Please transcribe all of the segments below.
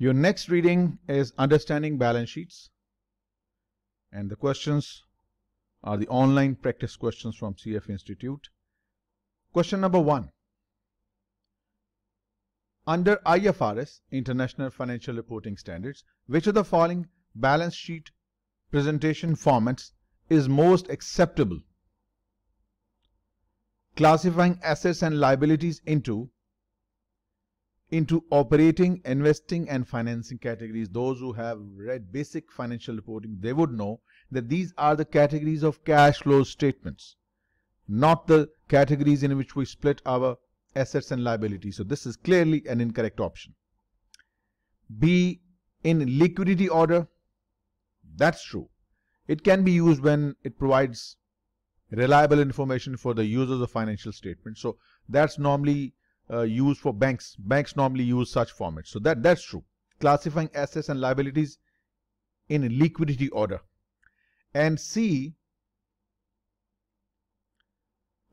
Your next reading is Understanding Balance Sheets. And the questions are the online practice questions from CF Institute. Question number one. Under IFRS, International Financial Reporting Standards, which of the following balance sheet presentation formats is most acceptable? Classifying assets and liabilities into into operating, investing and financing categories. Those who have read basic financial reporting, they would know that these are the categories of cash flow statements, not the categories in which we split our assets and liabilities. So this is clearly an incorrect option. B, in liquidity order, that's true. It can be used when it provides reliable information for the users of financial statements. So that's normally uh, used for banks. Banks normally use such formats. So that, that's true. Classifying assets and liabilities in liquidity order. And C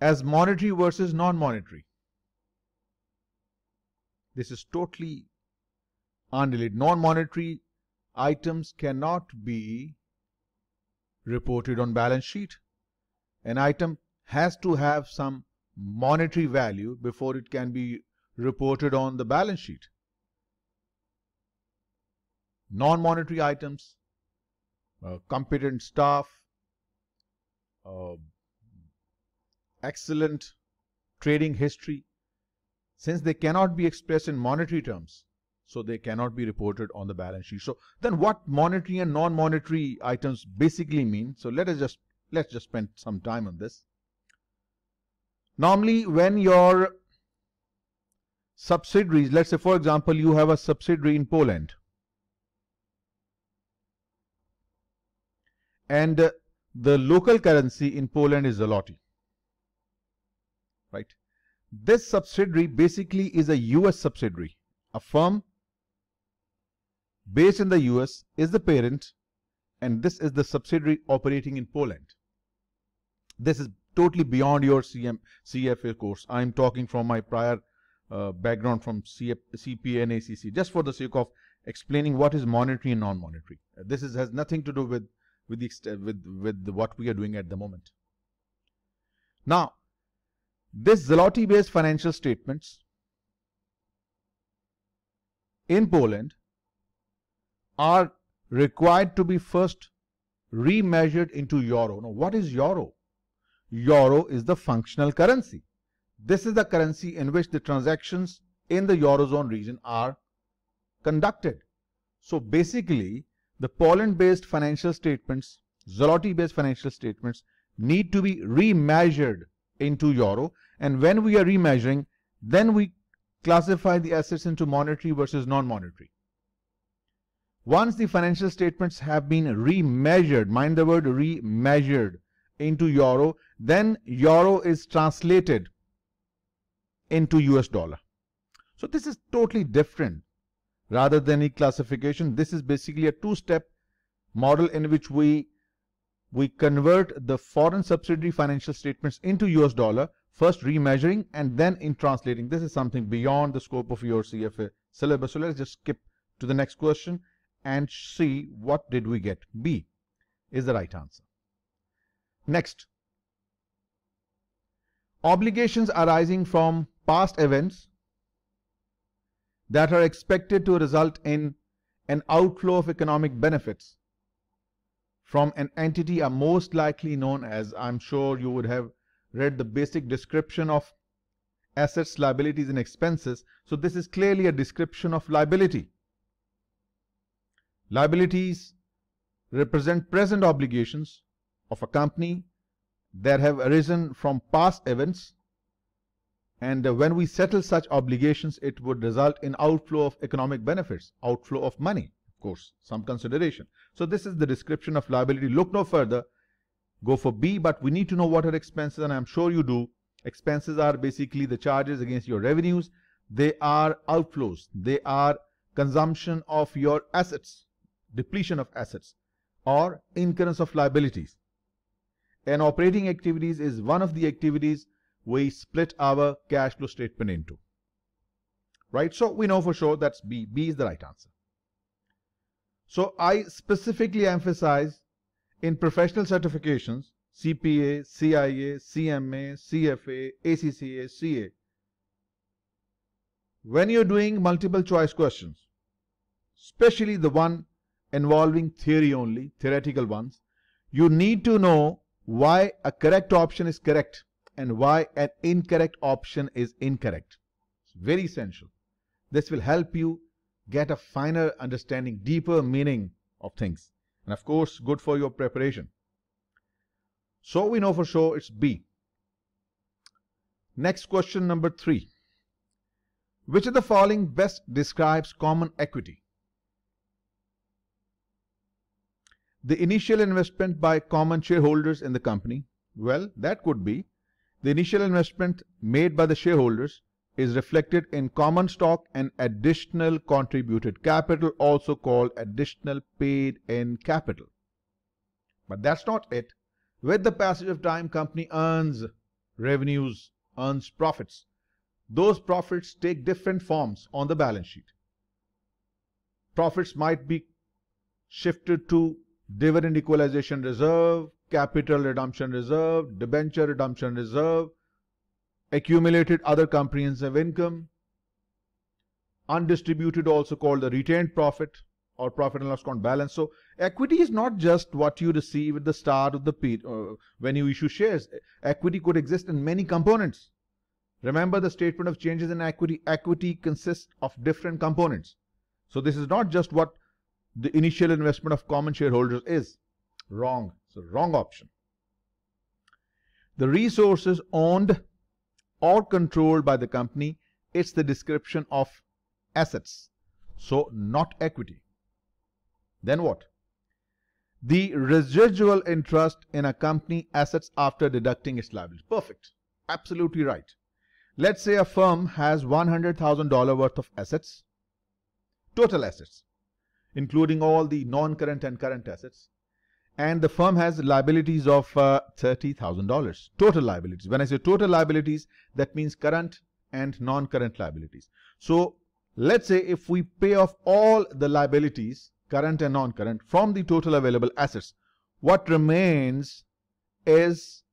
as monetary versus non-monetary. This is totally unrelated. Non-monetary items cannot be reported on balance sheet. An item has to have some monetary value before it can be reported on the balance sheet. Non-monetary items, uh, competent staff, uh, excellent trading history, since they cannot be expressed in monetary terms, so they cannot be reported on the balance sheet. So then what monetary and non-monetary items basically mean? So let us just, let's just spend some time on this. Normally, when your subsidiaries, let's say for example, you have a subsidiary in Poland and uh, the local currency in Poland is zloty, right? This subsidiary basically is a US subsidiary. A firm based in the US is the parent and this is the subsidiary operating in Poland. This is totally beyond your CM, CFA course. I'm talking from my prior uh, background from CF, CPA and ACC, just for the sake of explaining what is monetary and non-monetary. This is, has nothing to do with with the, with with what we are doing at the moment. Now, this zloty-based financial statements in Poland are required to be first remeasured into euro. Now, what is euro? Euro is the functional currency. This is the currency in which the transactions in the Eurozone region are conducted. So basically, the Poland-based financial statements, Zloty-based financial statements need to be remeasured into Euro. And when we are remeasuring, then we classify the assets into monetary versus non-monetary. Once the financial statements have been remeasured, mind the word remeasured, into euro, then euro is translated into US dollar. So this is totally different rather than a classification. This is basically a two-step model in which we we convert the foreign subsidiary financial statements into US dollar, first remeasuring and then in translating. This is something beyond the scope of your CFA syllabus. So let's just skip to the next question and see what did we get. B is the right answer. Next, obligations arising from past events that are expected to result in an outflow of economic benefits from an entity are most likely known as, I'm sure you would have read the basic description of assets, liabilities and expenses. So this is clearly a description of liability. Liabilities represent present obligations of a company that have arisen from past events and when we settle such obligations it would result in outflow of economic benefits outflow of money of course some consideration so this is the description of liability look no further go for b but we need to know what are expenses and i'm sure you do expenses are basically the charges against your revenues they are outflows they are consumption of your assets depletion of assets or incurrence of liabilities and operating activities is one of the activities we split our cash flow statement into. Right? So we know for sure that's B. B is the right answer. So I specifically emphasize in professional certifications, CPA, CIA, CMA, CFA, ACCA, CA. When you're doing multiple choice questions, especially the one involving theory only, theoretical ones, you need to know why a correct option is correct and why an incorrect option is incorrect. It's very essential. This will help you get a finer understanding, deeper meaning of things. And of course, good for your preparation. So we know for sure it's B. Next question number three. Which of the following best describes common equity? The initial investment by common shareholders in the company, well, that could be the initial investment made by the shareholders is reflected in common stock and additional contributed capital, also called additional paid in capital. But that's not it. With the passage of time, company earns revenues, earns profits. Those profits take different forms on the balance sheet. Profits might be shifted to dividend equalization reserve, capital redemption reserve, debenture redemption reserve, accumulated other comprehensive income, undistributed also called the retained profit or profit and loss account balance. So equity is not just what you receive at the start of the period uh, when you issue shares. Equity could exist in many components. Remember the statement of changes in equity. Equity consists of different components. So this is not just what the initial investment of common shareholders is wrong. It's a wrong option. The resources owned or controlled by the company, it's the description of assets. So not equity. Then what? The residual interest in a company assets after deducting its liabilities. Perfect. Absolutely right. Let's say a firm has $100,000 worth of assets, total assets including all the non-current and current assets. And the firm has liabilities of uh, $30,000, total liabilities. When I say total liabilities, that means current and non-current liabilities. So let's say if we pay off all the liabilities, current and non-current, from the total available assets, what remains is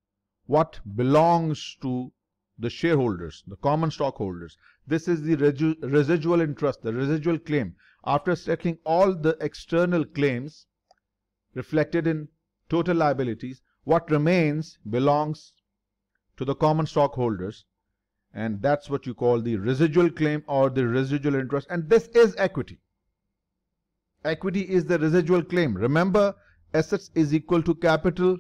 what belongs to the shareholders, the common stockholders. This is the residual interest, the residual claim after settling all the external claims reflected in total liabilities, what remains belongs to the common stockholders and that's what you call the residual claim or the residual interest and this is equity equity is the residual claim remember assets is equal to capital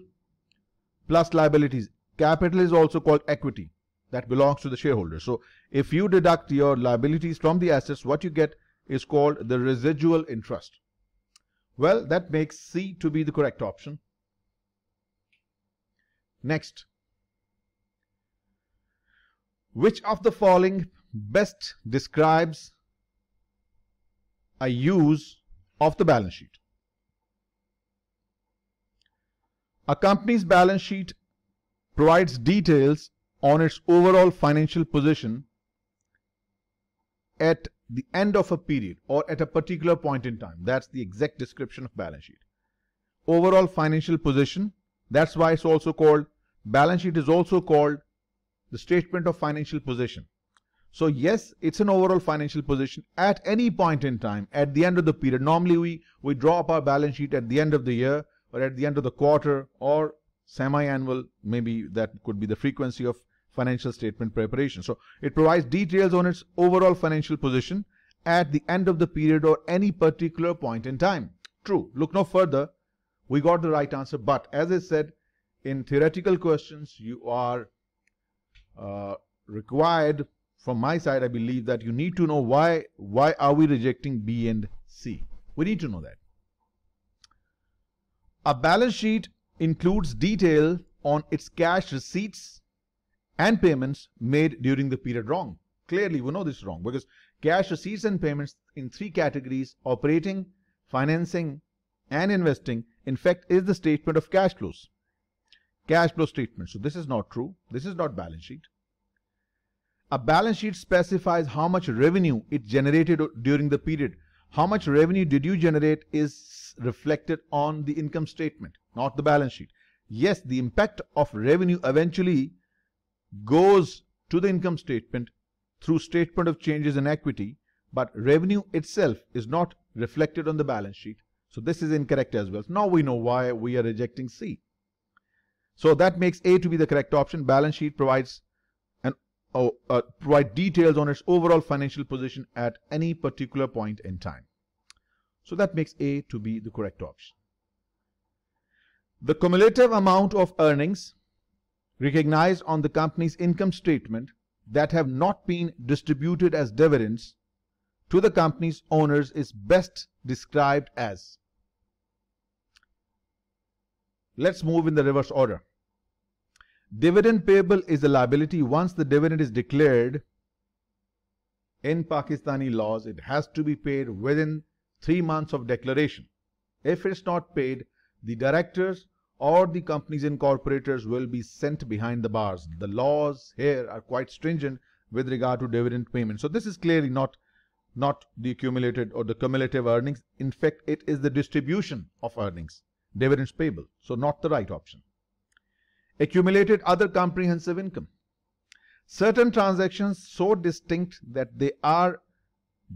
plus liabilities capital is also called equity that belongs to the shareholder so if you deduct your liabilities from the assets what you get is called the residual interest. Well, that makes C to be the correct option. Next, which of the following best describes a use of the balance sheet? A company's balance sheet provides details on its overall financial position at the end of a period or at a particular point in time. That's the exact description of balance sheet. Overall financial position, that's why it's also called, balance sheet is also called the statement of financial position. So yes, it's an overall financial position at any point in time, at the end of the period. Normally we, we draw up our balance sheet at the end of the year or at the end of the quarter or semi-annual, maybe that could be the frequency of financial statement preparation. So it provides details on its overall financial position at the end of the period or any particular point in time. True. Look no further. We got the right answer. But as I said, in theoretical questions, you are uh, required from my side, I believe that you need to know why, why are we rejecting B and C? We need to know that. A balance sheet includes detail on its cash receipts, and payments made during the period wrong. Clearly, we know this wrong because cash receipts and payments in three categories operating, financing, and investing, in fact, is the statement of cash flows. Cash flow statement. So this is not true. This is not balance sheet. A balance sheet specifies how much revenue it generated during the period. How much revenue did you generate is reflected on the income statement, not the balance sheet. Yes, the impact of revenue eventually goes to the income statement through statement of changes in equity, but revenue itself is not reflected on the balance sheet. So this is incorrect as well. So now we know why we are rejecting C. So that makes A to be the correct option. Balance sheet provides an oh, uh, provide details on its overall financial position at any particular point in time. So that makes A to be the correct option. The cumulative amount of earnings recognized on the company's income statement that have not been distributed as dividends to the company's owners is best described as. Let's move in the reverse order. Dividend payable is a liability once the dividend is declared. In Pakistani laws, it has to be paid within three months of declaration. If it's not paid, the directors or the company's incorporators will be sent behind the bars. The laws here are quite stringent with regard to dividend payment. So this is clearly not, not the accumulated or the cumulative earnings. In fact, it is the distribution of earnings, dividends payable. So not the right option. Accumulated other comprehensive income. Certain transactions so distinct that they are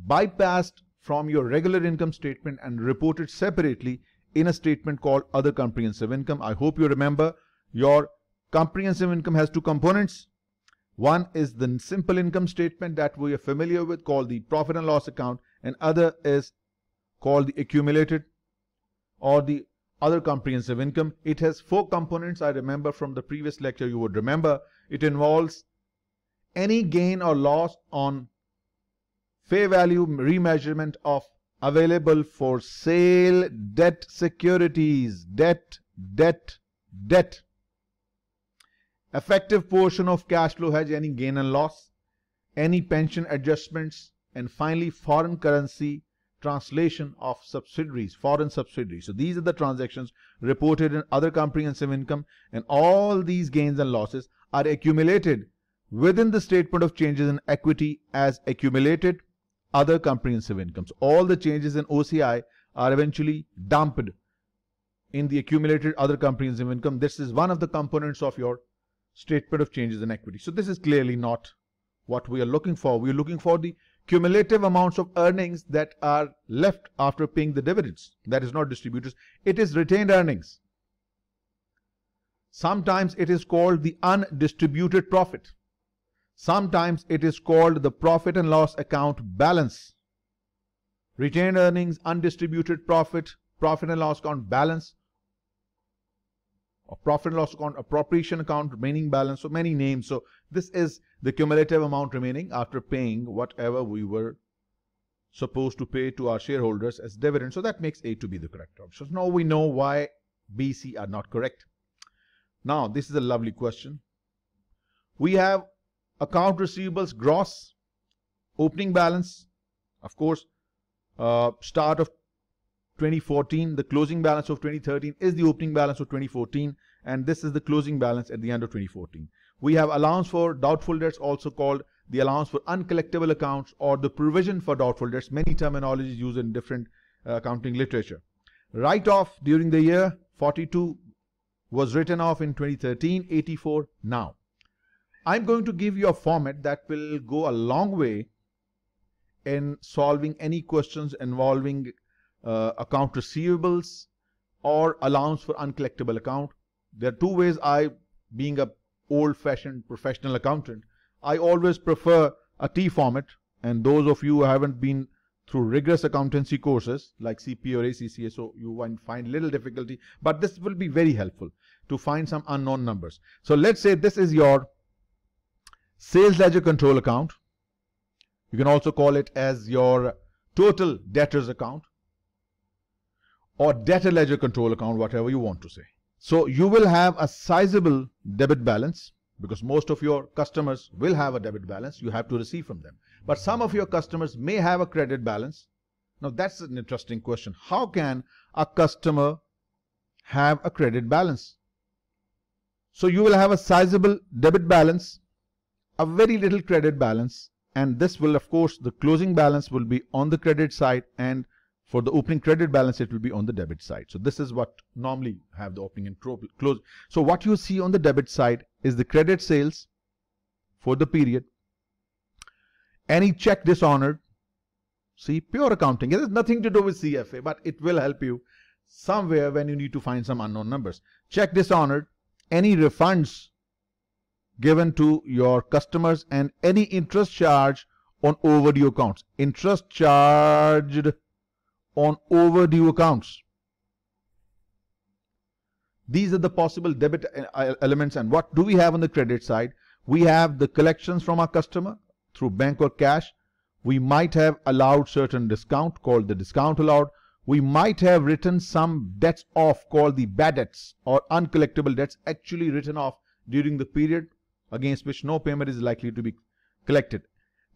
bypassed from your regular income statement and reported separately in a statement called other comprehensive income. I hope you remember your comprehensive income has two components. One is the simple income statement that we are familiar with called the profit and loss account and other is called the accumulated or the other comprehensive income. It has four components I remember from the previous lecture you would remember. It involves any gain or loss on fair value remeasurement of available for sale debt securities debt debt debt effective portion of cash flow hedge any gain and loss any pension adjustments and finally foreign currency translation of subsidiaries foreign subsidiaries so these are the transactions reported in other comprehensive income and all these gains and losses are accumulated within the statement of changes in equity as accumulated other comprehensive incomes. All the changes in OCI are eventually dampened in the accumulated other comprehensive income. This is one of the components of your statement of changes in equity. So this is clearly not what we are looking for. We are looking for the cumulative amounts of earnings that are left after paying the dividends. That is not distributors. It is retained earnings. Sometimes it is called the undistributed profit. Sometimes it is called the profit and loss account balance. Retained earnings, undistributed profit, profit and loss account balance, or profit and loss account, appropriation account, remaining balance, so many names. So this is the cumulative amount remaining after paying whatever we were supposed to pay to our shareholders as dividend. So that makes A to be the correct option. So now we know why B, C are not correct. Now, this is a lovely question. We have account receivables gross, opening balance, of course, uh, start of 2014, the closing balance of 2013 is the opening balance of 2014, and this is the closing balance at the end of 2014. We have allowance for doubtful debts, also called the allowance for uncollectible accounts or the provision for doubtful debts. Many terminologies used in different uh, accounting literature. Write-off during the year, 42 was written off in 2013, 84 now. I'm going to give you a format that will go a long way in solving any questions involving uh, account receivables or allowance for uncollectible account. There are two ways I, being a old-fashioned professional accountant, I always prefer a T format. And those of you who haven't been through rigorous accountancy courses like CP or ACCA, so you might find little difficulty, but this will be very helpful to find some unknown numbers. So let's say this is your sales ledger control account. You can also call it as your total debtors account or debtor ledger control account, whatever you want to say. So you will have a sizable debit balance because most of your customers will have a debit balance you have to receive from them. But some of your customers may have a credit balance. Now that's an interesting question. How can a customer have a credit balance? So you will have a sizable debit balance a very little credit balance and this will of course the closing balance will be on the credit side and for the opening credit balance it will be on the debit side so this is what normally have the opening and close so what you see on the debit side is the credit sales for the period any check dishonored see pure accounting it has nothing to do with cfa but it will help you somewhere when you need to find some unknown numbers check dishonored any refunds given to your customers and any interest charge on overdue accounts. Interest charged on overdue accounts. These are the possible debit elements and what do we have on the credit side? We have the collections from our customer through bank or cash. We might have allowed certain discount called the discount allowed. We might have written some debts off called the bad debts or uncollectible debts actually written off during the period against which no payment is likely to be collected.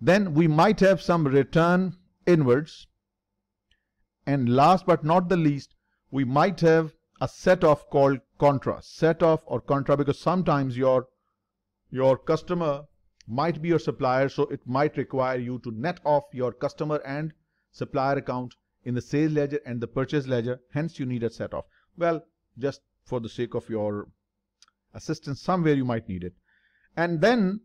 Then we might have some return inwards. And last but not the least, we might have a set off called contra, set off or contra, because sometimes your your customer might be your supplier, so it might require you to net off your customer and supplier account in the sales ledger and the purchase ledger. Hence, you need a set off. Well, just for the sake of your assistance, somewhere you might need it and then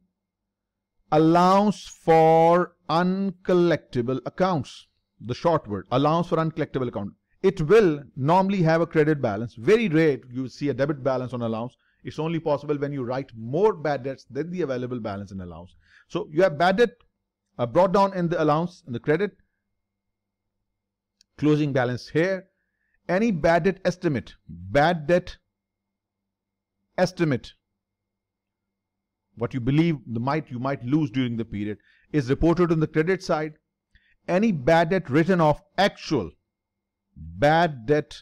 allows for uncollectible accounts. The short word allows for uncollectible account. It will normally have a credit balance. Very rare you see a debit balance on allowance. It's only possible when you write more bad debts than the available balance in allowance. So you have bad debt uh, brought down in the allowance in the credit. Closing balance here. Any bad debt estimate, bad debt estimate what you believe the might you might lose during the period is reported on the credit side. Any bad debt written off actual bad debt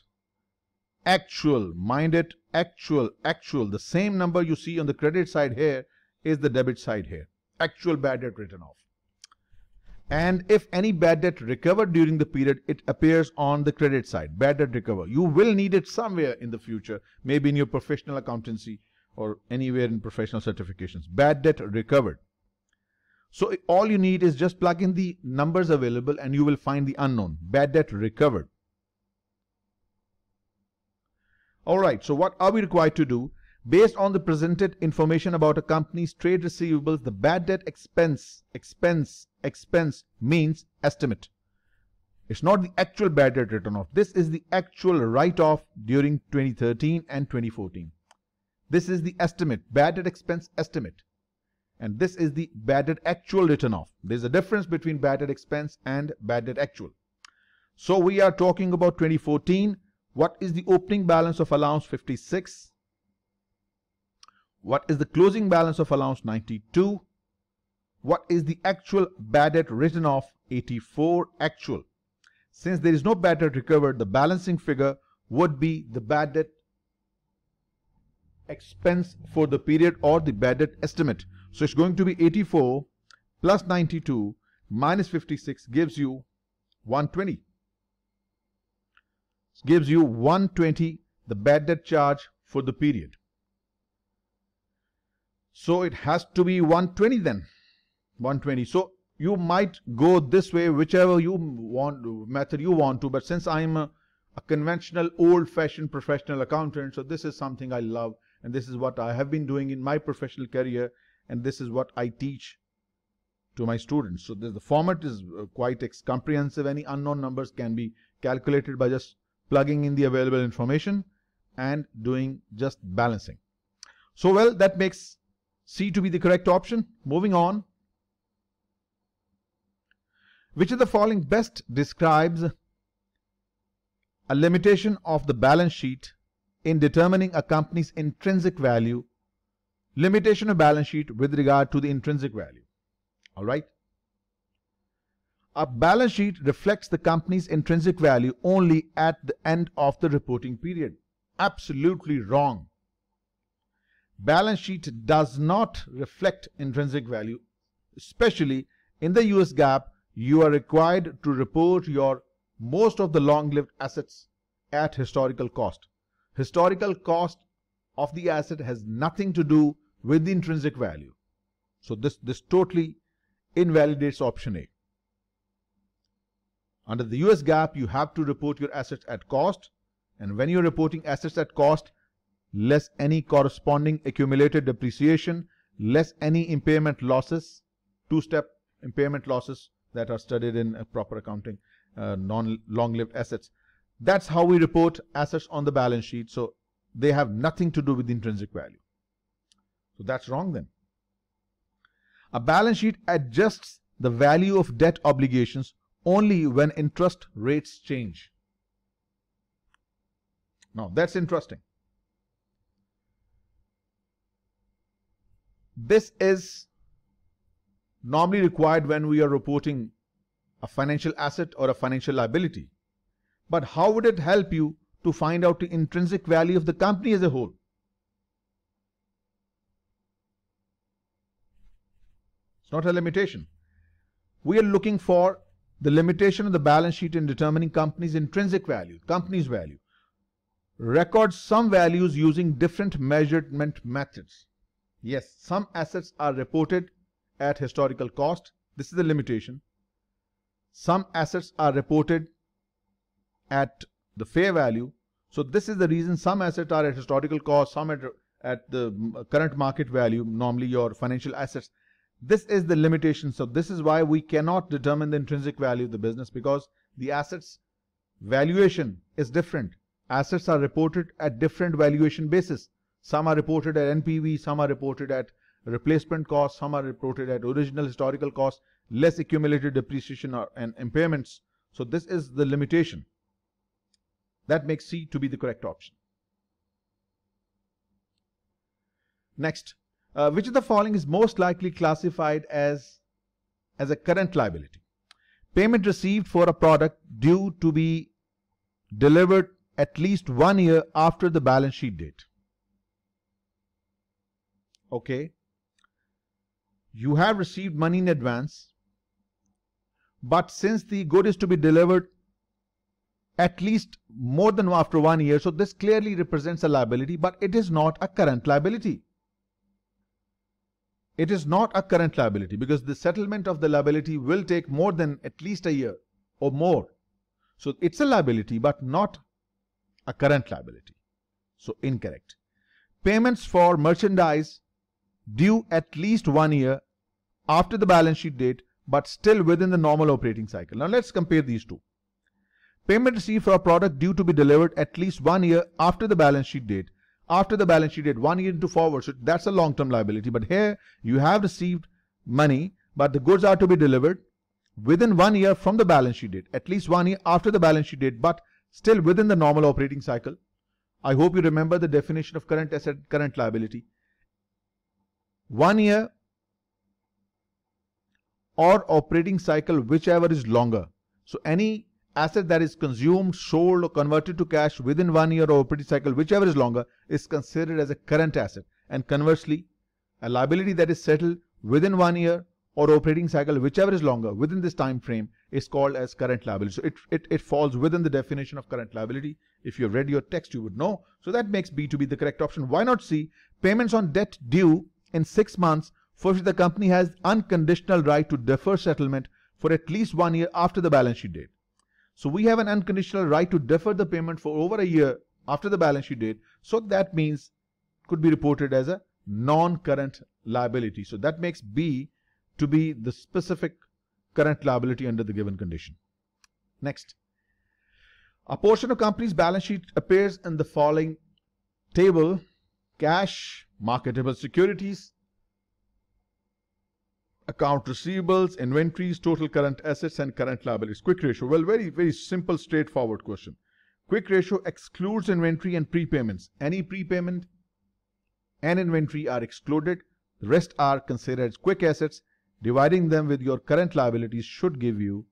actual mind it actual actual the same number you see on the credit side here is the debit side here actual bad debt written off and if any bad debt recovered during the period it appears on the credit side bad debt recover you will need it somewhere in the future maybe in your professional accountancy or anywhere in professional certifications. Bad debt recovered. So all you need is just plug in the numbers available and you will find the unknown. Bad debt recovered. Alright, so what are we required to do? Based on the presented information about a company's trade receivables, the bad debt expense, expense, expense means estimate. It's not the actual bad debt written off. This is the actual write-off during 2013 and 2014. This is the estimate, bad debt expense estimate. And this is the bad debt actual written off. There's a difference between bad debt expense and bad debt actual. So we are talking about 2014. What is the opening balance of allowance 56? What is the closing balance of allowance 92? What is the actual bad debt written off 84 actual? Since there is no bad debt recovered, the balancing figure would be the bad debt expense for the period or the bad debt estimate. So it's going to be 84 plus 92 minus 56 gives you 120. gives you 120 the bad debt charge for the period. So it has to be 120 then. 120. So you might go this way, whichever you want method you want to. But since I'm a, a conventional old fashioned professional accountant, so this is something I love and this is what I have been doing in my professional career and this is what I teach to my students. So the format is uh, quite comprehensive. Any unknown numbers can be calculated by just plugging in the available information and doing just balancing. So well, that makes C to be the correct option. Moving on. Which of the following best describes a limitation of the balance sheet in determining a company's intrinsic value, limitation of balance sheet with regard to the intrinsic value. All right. A balance sheet reflects the company's intrinsic value only at the end of the reporting period. Absolutely wrong. Balance sheet does not reflect intrinsic value, especially in the US GAAP, you are required to report your most of the long-lived assets at historical cost historical cost of the asset has nothing to do with the intrinsic value. So this, this totally invalidates option A. Under the US GAAP, you have to report your assets at cost. And when you're reporting assets at cost, less any corresponding accumulated depreciation, less any impairment losses, two-step impairment losses that are studied in proper accounting, uh, non long-lived assets. That's how we report assets on the balance sheet. So they have nothing to do with intrinsic value. So that's wrong then. A balance sheet adjusts the value of debt obligations only when interest rates change. Now that's interesting. This is normally required when we are reporting a financial asset or a financial liability but how would it help you to find out the intrinsic value of the company as a whole? It's not a limitation. We are looking for the limitation of the balance sheet in determining company's intrinsic value, company's value. Record some values using different measurement methods. Yes, some assets are reported at historical cost. This is the limitation. Some assets are reported at the fair value. So this is the reason some assets are at historical cost, some at, at the current market value, normally your financial assets. This is the limitation. So this is why we cannot determine the intrinsic value of the business because the assets valuation is different. Assets are reported at different valuation basis. Some are reported at NPV, some are reported at replacement cost, some are reported at original historical cost, less accumulated depreciation or, and impairments. So this is the limitation. That makes C to be the correct option. Next, uh, which of the following is most likely classified as, as a current liability? Payment received for a product due to be delivered at least one year after the balance sheet date. Okay. You have received money in advance, but since the good is to be delivered at least more than after one year. So this clearly represents a liability, but it is not a current liability. It is not a current liability because the settlement of the liability will take more than at least a year or more. So it's a liability, but not a current liability. So incorrect. Payments for merchandise due at least one year after the balance sheet date, but still within the normal operating cycle. Now let's compare these two. Payment received for a product due to be delivered at least one year after the balance sheet date. After the balance sheet date, one year into forward. So that's a long-term liability. But here you have received money, but the goods are to be delivered within one year from the balance sheet date, at least one year after the balance sheet date, but still within the normal operating cycle. I hope you remember the definition of current asset, current liability. One year or operating cycle, whichever is longer. So any asset that is consumed, sold, or converted to cash within one year or operating cycle, whichever is longer, is considered as a current asset. And conversely, a liability that is settled within one year or operating cycle, whichever is longer within this time frame, is called as current liability. So it, it, it falls within the definition of current liability. If you have read your text, you would know. So that makes B to be the correct option. Why not C? Payments on debt due in six months for which the company has unconditional right to defer settlement for at least one year after the balance sheet date. So we have an unconditional right to defer the payment for over a year after the balance sheet date. So that means could be reported as a non-current liability. So that makes B to be the specific current liability under the given condition. Next, a portion of company's balance sheet appears in the following table, cash, marketable securities, account receivables, inventories, total current assets, and current liabilities. Quick ratio. Well, very, very simple, straightforward question. Quick ratio excludes inventory and prepayments. Any prepayment and inventory are excluded. The rest are considered quick assets. Dividing them with your current liabilities should give you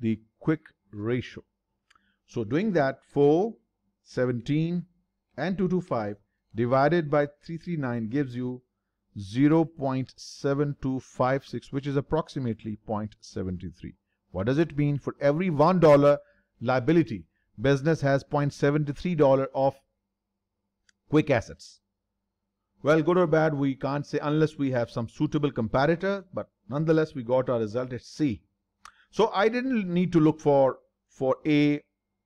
the quick ratio. So doing that, 4, 17, and 225 divided by 339 gives you 0.7256, which is approximately 0.73. What does it mean? For every $1 liability, business has $0.73 of quick assets. Well, good or bad, we can't say unless we have some suitable comparator, but nonetheless, we got our result at C. So I didn't need to look for, for A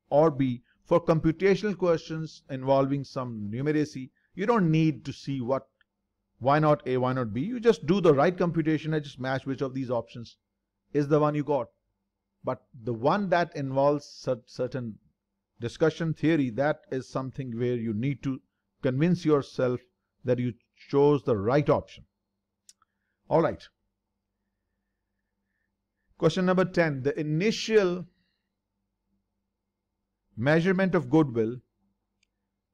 or B. For computational questions involving some numeracy, you don't need to see what why not A? Why not B? You just do the right computation and just match which of these options is the one you got. But the one that involves certain discussion theory, that is something where you need to convince yourself that you chose the right option. All right. Question number 10. The initial measurement of goodwill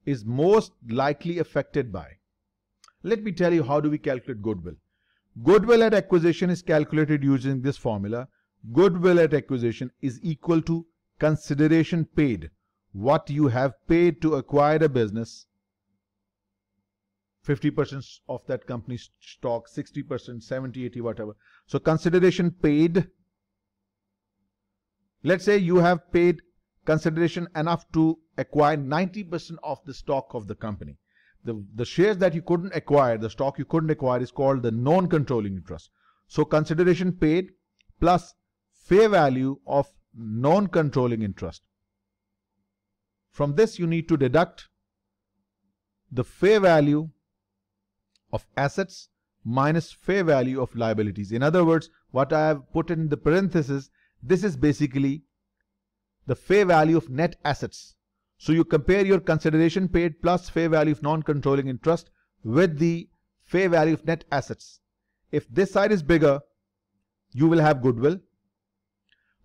is most likely affected by let me tell you how do we calculate goodwill. Goodwill at acquisition is calculated using this formula. Goodwill at acquisition is equal to consideration paid, what you have paid to acquire a business, 50% of that company's stock, 60%, 70, 80, whatever. So consideration paid. Let's say you have paid consideration enough to acquire 90% of the stock of the company. The, the shares that you couldn't acquire, the stock you couldn't acquire is called the non-controlling interest. So consideration paid plus fair value of non-controlling interest. From this you need to deduct the fair value of assets minus fair value of liabilities. In other words, what I have put in the parenthesis, this is basically the fair value of net assets. So you compare your consideration paid plus fair value of non-controlling interest with the fair value of net assets. If this side is bigger, you will have goodwill.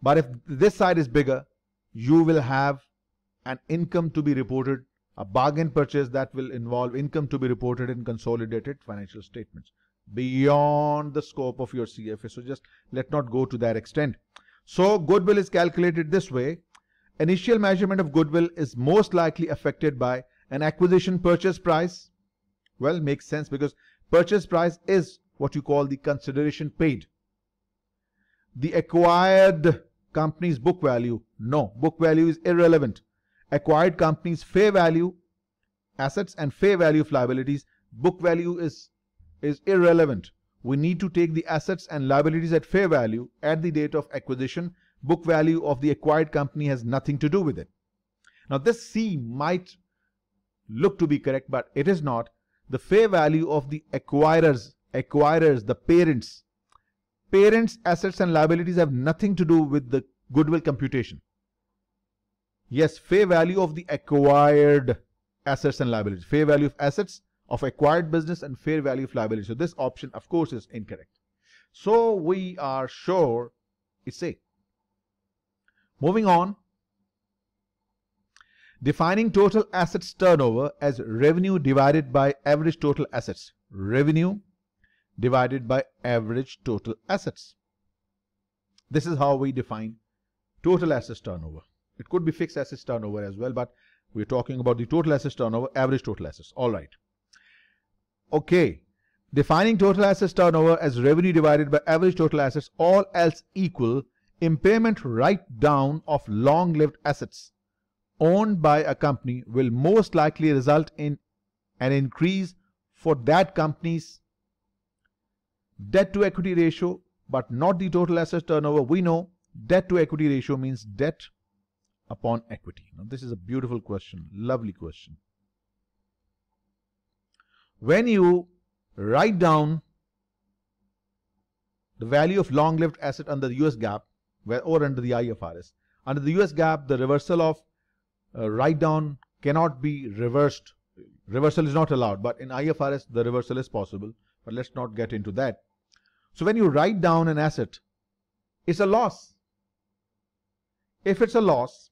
But if this side is bigger, you will have an income to be reported, a bargain purchase that will involve income to be reported in consolidated financial statements beyond the scope of your CFA. So just let not go to that extent. So goodwill is calculated this way initial measurement of goodwill is most likely affected by an acquisition purchase price? Well, makes sense because purchase price is what you call the consideration paid. The acquired company's book value. No, book value is irrelevant. Acquired company's fair value, assets and fair value of liabilities. Book value is, is irrelevant. We need to take the assets and liabilities at fair value at the date of acquisition book value of the acquired company has nothing to do with it. Now this C might look to be correct, but it is not. The fair value of the acquirers, acquirers, the parents, parents' assets and liabilities have nothing to do with the goodwill computation. Yes, fair value of the acquired assets and liabilities, fair value of assets of acquired business and fair value of liabilities. So this option, of course, is incorrect. So we are sure it's A. Moving on, defining total assets turnover as revenue divided by average total assets. Revenue divided by average total assets. This is how we define total assets turnover. It could be fixed assets turnover as well, but we're talking about the total assets turnover, average total assets. All right. Okay. Defining total assets turnover as revenue divided by average total assets, all else equal Impairment write down of long lived assets owned by a company will most likely result in an increase for that company's debt to equity ratio, but not the total asset turnover. We know debt to equity ratio means debt upon equity. Now, this is a beautiful question, lovely question. When you write down the value of long lived asset under the US GAAP, or under the IFRS. Under the US GAAP, the reversal of uh, write down cannot be reversed. Reversal is not allowed, but in IFRS, the reversal is possible. But let's not get into that. So when you write down an asset, it's a loss. If it's a loss,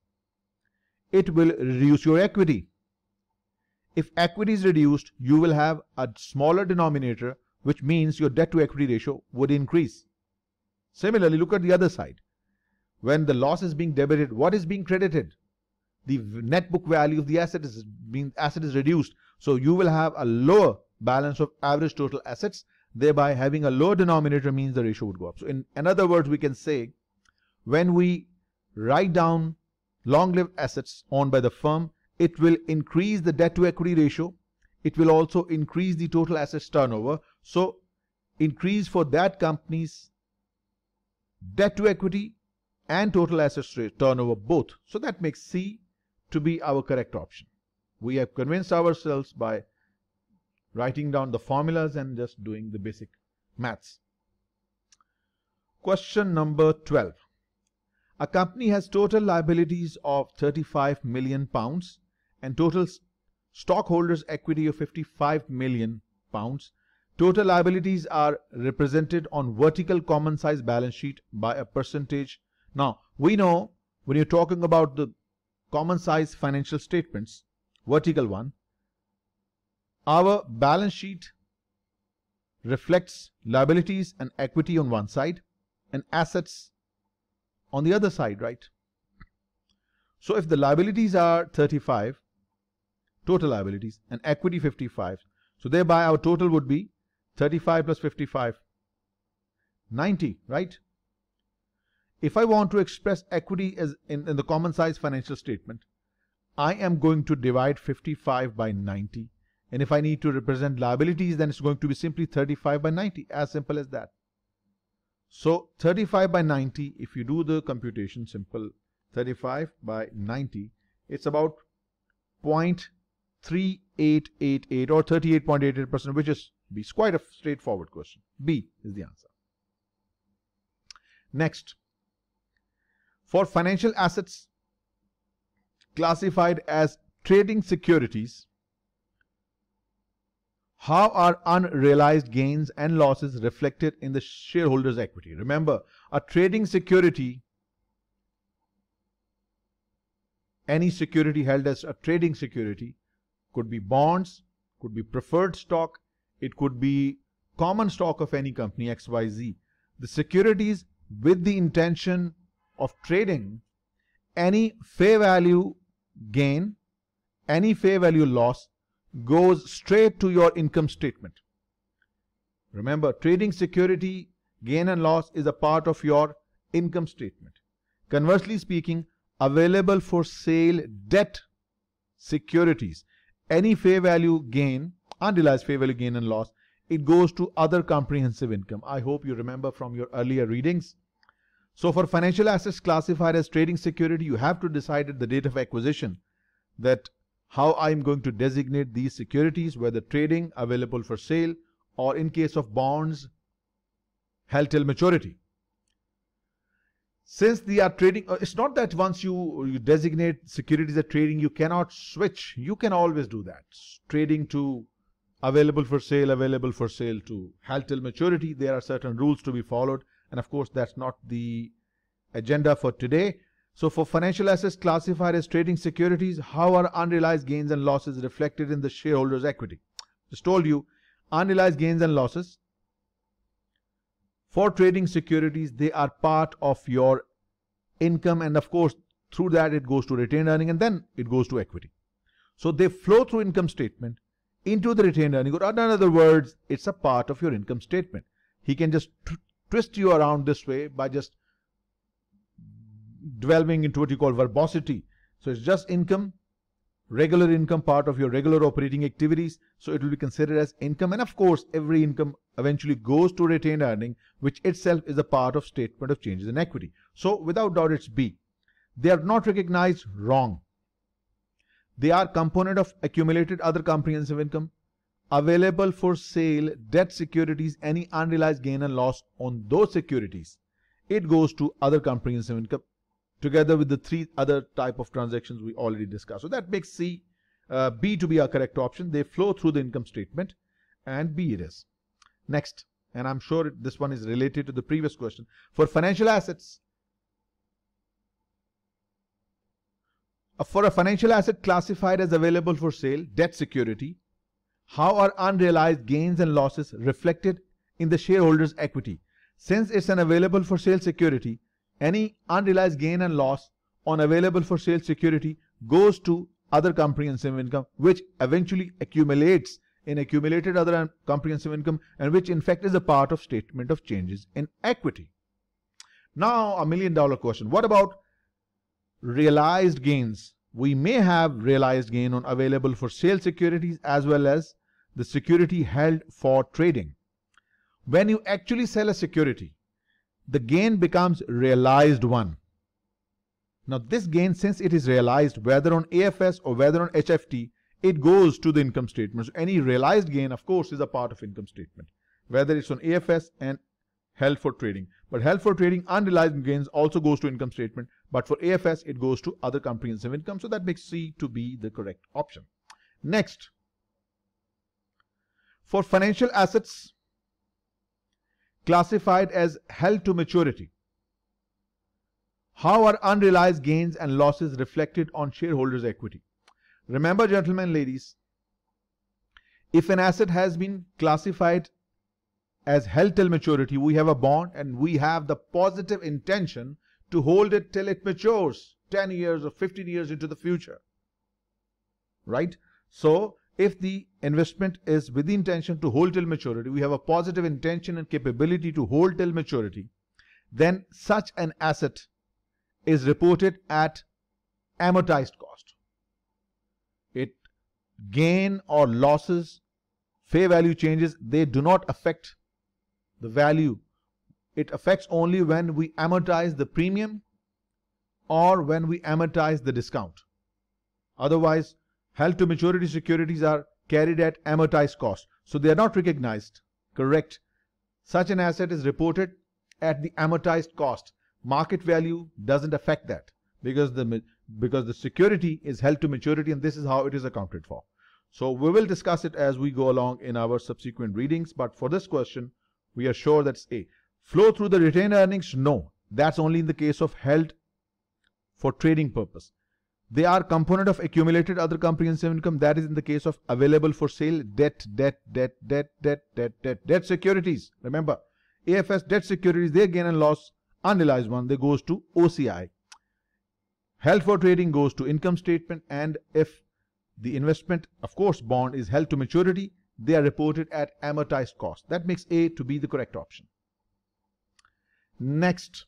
it will reduce your equity. If equity is reduced, you will have a smaller denominator, which means your debt to equity ratio would increase. Similarly, look at the other side when the loss is being debited, what is being credited? The net book value of the asset is being asset is reduced. So you will have a lower balance of average total assets, thereby having a lower denominator means the ratio would go up. So in, in other words, we can say when we write down long-lived assets owned by the firm, it will increase the debt to equity ratio. It will also increase the total assets turnover. So increase for that company's debt to equity and total assets turnover both. So that makes C to be our correct option. We have convinced ourselves by writing down the formulas and just doing the basic maths. Question number 12. A company has total liabilities of 35 million pounds and total stockholders equity of 55 million pounds. Total liabilities are represented on vertical common size balance sheet by a percentage now, we know when you're talking about the common size financial statements, vertical one, our balance sheet reflects liabilities and equity on one side and assets on the other side, right? So if the liabilities are 35, total liabilities, and equity 55, so thereby our total would be 35 plus 55, 90, right? If I want to express equity as in, in the common size financial statement, I am going to divide 55 by 90. And if I need to represent liabilities, then it's going to be simply 35 by 90, as simple as that. So 35 by 90, if you do the computation simple, 35 by 90, it's about 0.3888 or 38.88%, which is B. It's quite a straightforward question. B is the answer. Next, for financial assets classified as trading securities, how are unrealized gains and losses reflected in the shareholders' equity? Remember, a trading security, any security held as a trading security, could be bonds, could be preferred stock, it could be common stock of any company XYZ. The securities with the intention of trading any fair value gain any fair value loss goes straight to your income statement remember trading security gain and loss is a part of your income statement conversely speaking available for sale debt securities any fair value gain unrealized fair value gain and loss it goes to other comprehensive income i hope you remember from your earlier readings so for financial assets classified as trading security, you have to decide at the date of acquisition that how I'm going to designate these securities, whether trading, available for sale, or in case of bonds, held till maturity. Since they are trading, uh, it's not that once you, you designate securities as trading, you cannot switch. You can always do that. Trading to available for sale, available for sale to held till maturity. There are certain rules to be followed and of course, that's not the agenda for today. So for financial assets classified as trading securities, how are unrealized gains and losses reflected in the shareholders' equity? Just told you, unrealized gains and losses for trading securities, they are part of your income. And of course, through that, it goes to retained earning and then it goes to equity. So they flow through income statement into the retained earning. Or in other words, it's a part of your income statement. He can just twist you around this way by just dwelling into what you call verbosity. So it's just income, regular income part of your regular operating activities. So it will be considered as income. And of course, every income eventually goes to retained earning, which itself is a part of statement of changes in equity. So without doubt, it's B. They are not recognized wrong. They are component of accumulated other comprehensive income available for sale debt securities any unrealized gain and loss on those securities it goes to other comprehensive income together with the three other type of transactions we already discussed so that makes c uh, b to be our correct option they flow through the income statement and b it is next and i'm sure this one is related to the previous question for financial assets uh, for a financial asset classified as available for sale debt security how are unrealized gains and losses reflected in the shareholders' equity? Since it's an available for sale security, any unrealized gain and loss on available for sale security goes to other comprehensive income, which eventually accumulates in accumulated other comprehensive income, and which in fact is a part of statement of changes in equity. Now, a million dollar question. What about realized gains? We may have realized gain on available for sale securities as well as the security held for trading. When you actually sell a security, the gain becomes realized one. Now this gain, since it is realized whether on AFS or whether on HFT, it goes to the income statement. So any realized gain, of course, is a part of income statement, whether it's on AFS and held for trading. But held for trading, unrealized gains also goes to income statement. But for AFS, it goes to other comprehensive income. So that makes C to be the correct option. Next, for financial assets classified as held to maturity, how are unrealized gains and losses reflected on shareholders' equity? Remember, gentlemen, ladies, if an asset has been classified as held till maturity, we have a bond and we have the positive intention to hold it till it matures 10 years or 15 years into the future. Right? So if the investment is with the intention to hold till maturity, we have a positive intention and capability to hold till maturity, then such an asset is reported at amortized cost. It gain or losses, fair value changes, they do not affect the value. It affects only when we amortize the premium or when we amortize the discount. Otherwise, Held to maturity securities are carried at amortized cost, so they are not recognized. Correct. Such an asset is reported at the amortized cost. Market value doesn't affect that because the because the security is held to maturity and this is how it is accounted for. So we will discuss it as we go along in our subsequent readings. But for this question, we are sure that's A. Flow through the retained earnings? No. That's only in the case of held for trading purpose. They are component of accumulated other comprehensive income. That is in the case of available for sale debt, debt, debt, debt, debt, debt, debt, debt securities. Remember, AFS debt securities, they gain and loss, unrealized one, they goes to OCI. Held for trading goes to income statement and if the investment, of course, bond is held to maturity, they are reported at amortized cost. That makes A to be the correct option. Next,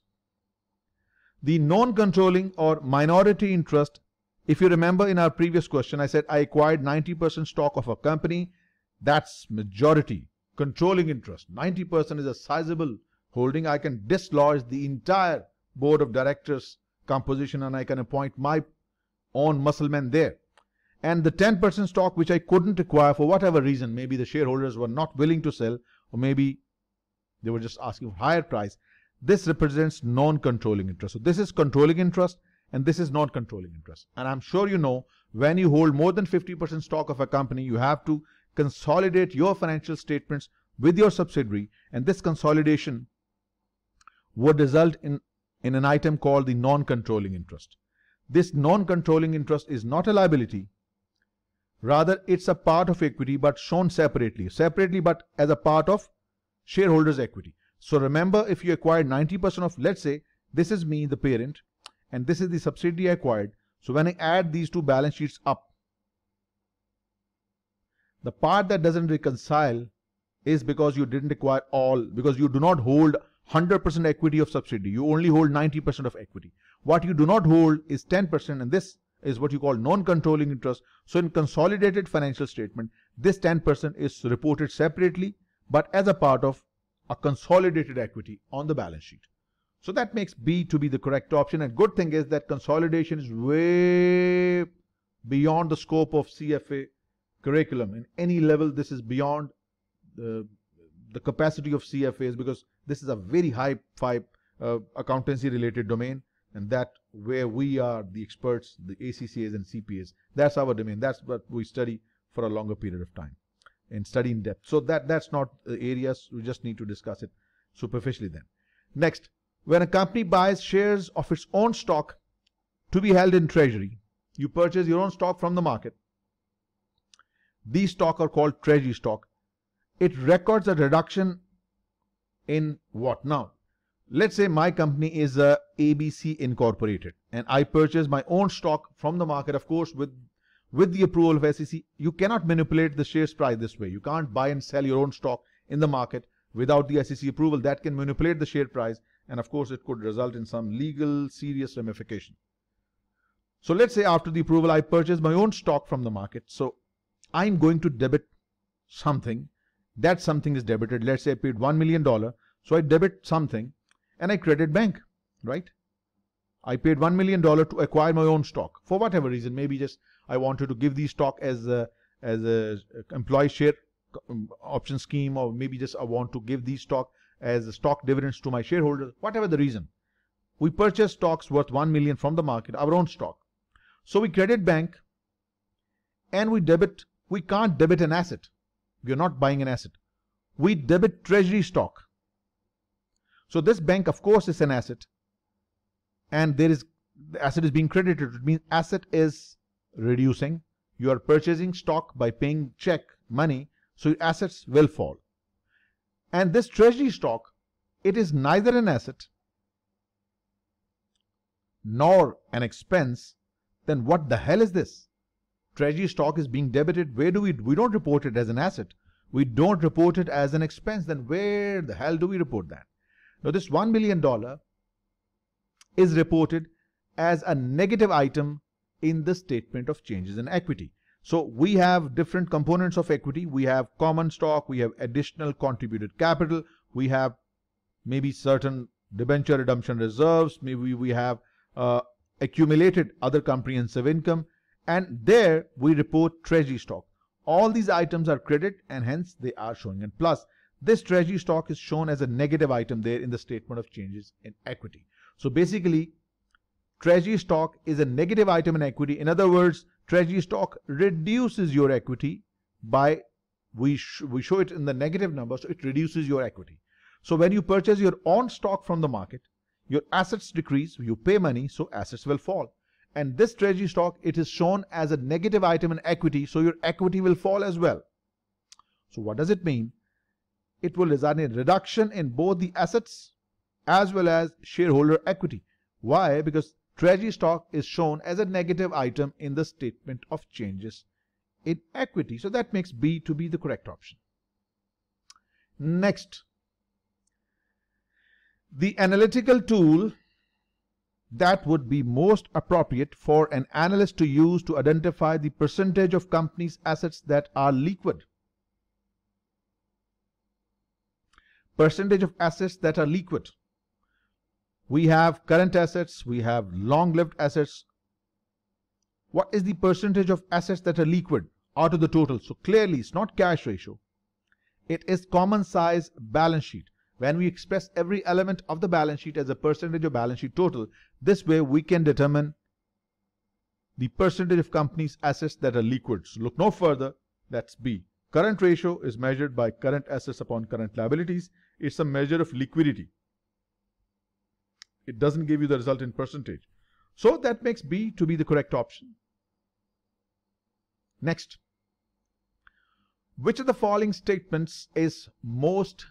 the non-controlling or minority interest if you remember in our previous question, I said I acquired 90% stock of a company. That's majority, controlling interest. 90% is a sizable holding. I can dislodge the entire board of directors composition and I can appoint my own muscle men there. And the 10% stock which I couldn't acquire for whatever reason, maybe the shareholders were not willing to sell or maybe they were just asking for higher price. This represents non-controlling interest. So this is controlling interest and this is non controlling interest. And I'm sure you know when you hold more than 50% stock of a company, you have to consolidate your financial statements with your subsidiary and this consolidation would result in, in an item called the non-controlling interest. This non-controlling interest is not a liability. Rather, it's a part of equity but shown separately, separately but as a part of shareholders' equity. So remember, if you acquire 90% of, let's say, this is me, the parent, and this is the subsidy acquired. So when I add these two balance sheets up, the part that doesn't reconcile is because you didn't acquire all, because you do not hold 100% equity of subsidy. You only hold 90% of equity. What you do not hold is 10% and this is what you call non-controlling interest. So in consolidated financial statement, this 10% is reported separately, but as a part of a consolidated equity on the balance sheet. So that makes B to be the correct option. And good thing is that consolidation is way beyond the scope of CFA curriculum. In any level, this is beyond the, the capacity of CFAs because this is a very high five uh, accountancy related domain and that where we are the experts, the ACCAs and CPAs. That's our domain. That's what we study for a longer period of time and study in depth. So that that's not areas. We just need to discuss it superficially then. Next, when a company buys shares of its own stock to be held in treasury, you purchase your own stock from the market. These stock are called treasury stock. It records a reduction in what now? Let's say my company is ABC Incorporated and I purchase my own stock from the market, of course, with with the approval of SEC. You cannot manipulate the shares price this way. You can't buy and sell your own stock in the market without the SEC approval. That can manipulate the share price and of course it could result in some legal serious ramification. So let's say after the approval I purchase my own stock from the market. So I'm going to debit something. That something is debited. Let's say I paid $1 million. So I debit something and I credit bank, right? I paid $1 million to acquire my own stock for whatever reason. Maybe just I wanted to give the stock as a, as a employee share um, option scheme or maybe just I want to give the stock as stock dividends to my shareholders, whatever the reason. We purchase stocks worth 1 million from the market, our own stock. So we credit bank and we debit, we can't debit an asset. We are not buying an asset. We debit treasury stock. So this bank, of course, is an asset. And there is, the asset is being credited. It means asset is reducing. You are purchasing stock by paying check money. So your assets will fall and this treasury stock, it is neither an asset nor an expense, then what the hell is this? Treasury stock is being debited. Where do we, we don't report it as an asset. We don't report it as an expense. Then where the hell do we report that? Now this $1 million is reported as a negative item in the statement of changes in equity. So we have different components of equity. We have common stock, we have additional contributed capital, we have maybe certain debenture redemption reserves, maybe we have uh, accumulated other comprehensive income, and there we report treasury stock. All these items are credit and hence they are showing. And plus, this treasury stock is shown as a negative item there in the statement of changes in equity. So basically, treasury stock is a negative item in equity. In other words, Treasury stock reduces your equity by, we, sh we show it in the negative number, so it reduces your equity. So when you purchase your own stock from the market, your assets decrease, you pay money, so assets will fall. And this treasury stock, it is shown as a negative item in equity, so your equity will fall as well. So what does it mean? It will result in reduction in both the assets as well as shareholder equity. Why? Because treasury stock is shown as a negative item in the statement of changes in equity. So that makes B to be the correct option. Next, the analytical tool that would be most appropriate for an analyst to use to identify the percentage of companies' assets that are liquid. Percentage of assets that are liquid. We have current assets, we have long-lived assets. What is the percentage of assets that are liquid out of the total? So clearly it's not cash ratio. It is common size balance sheet. When we express every element of the balance sheet as a percentage of balance sheet total, this way we can determine the percentage of company's assets that are liquid. So look no further, that's B. Current ratio is measured by current assets upon current liabilities. It's a measure of liquidity. It doesn't give you the result in percentage. So that makes B to be the correct option. Next, which of the following statements is most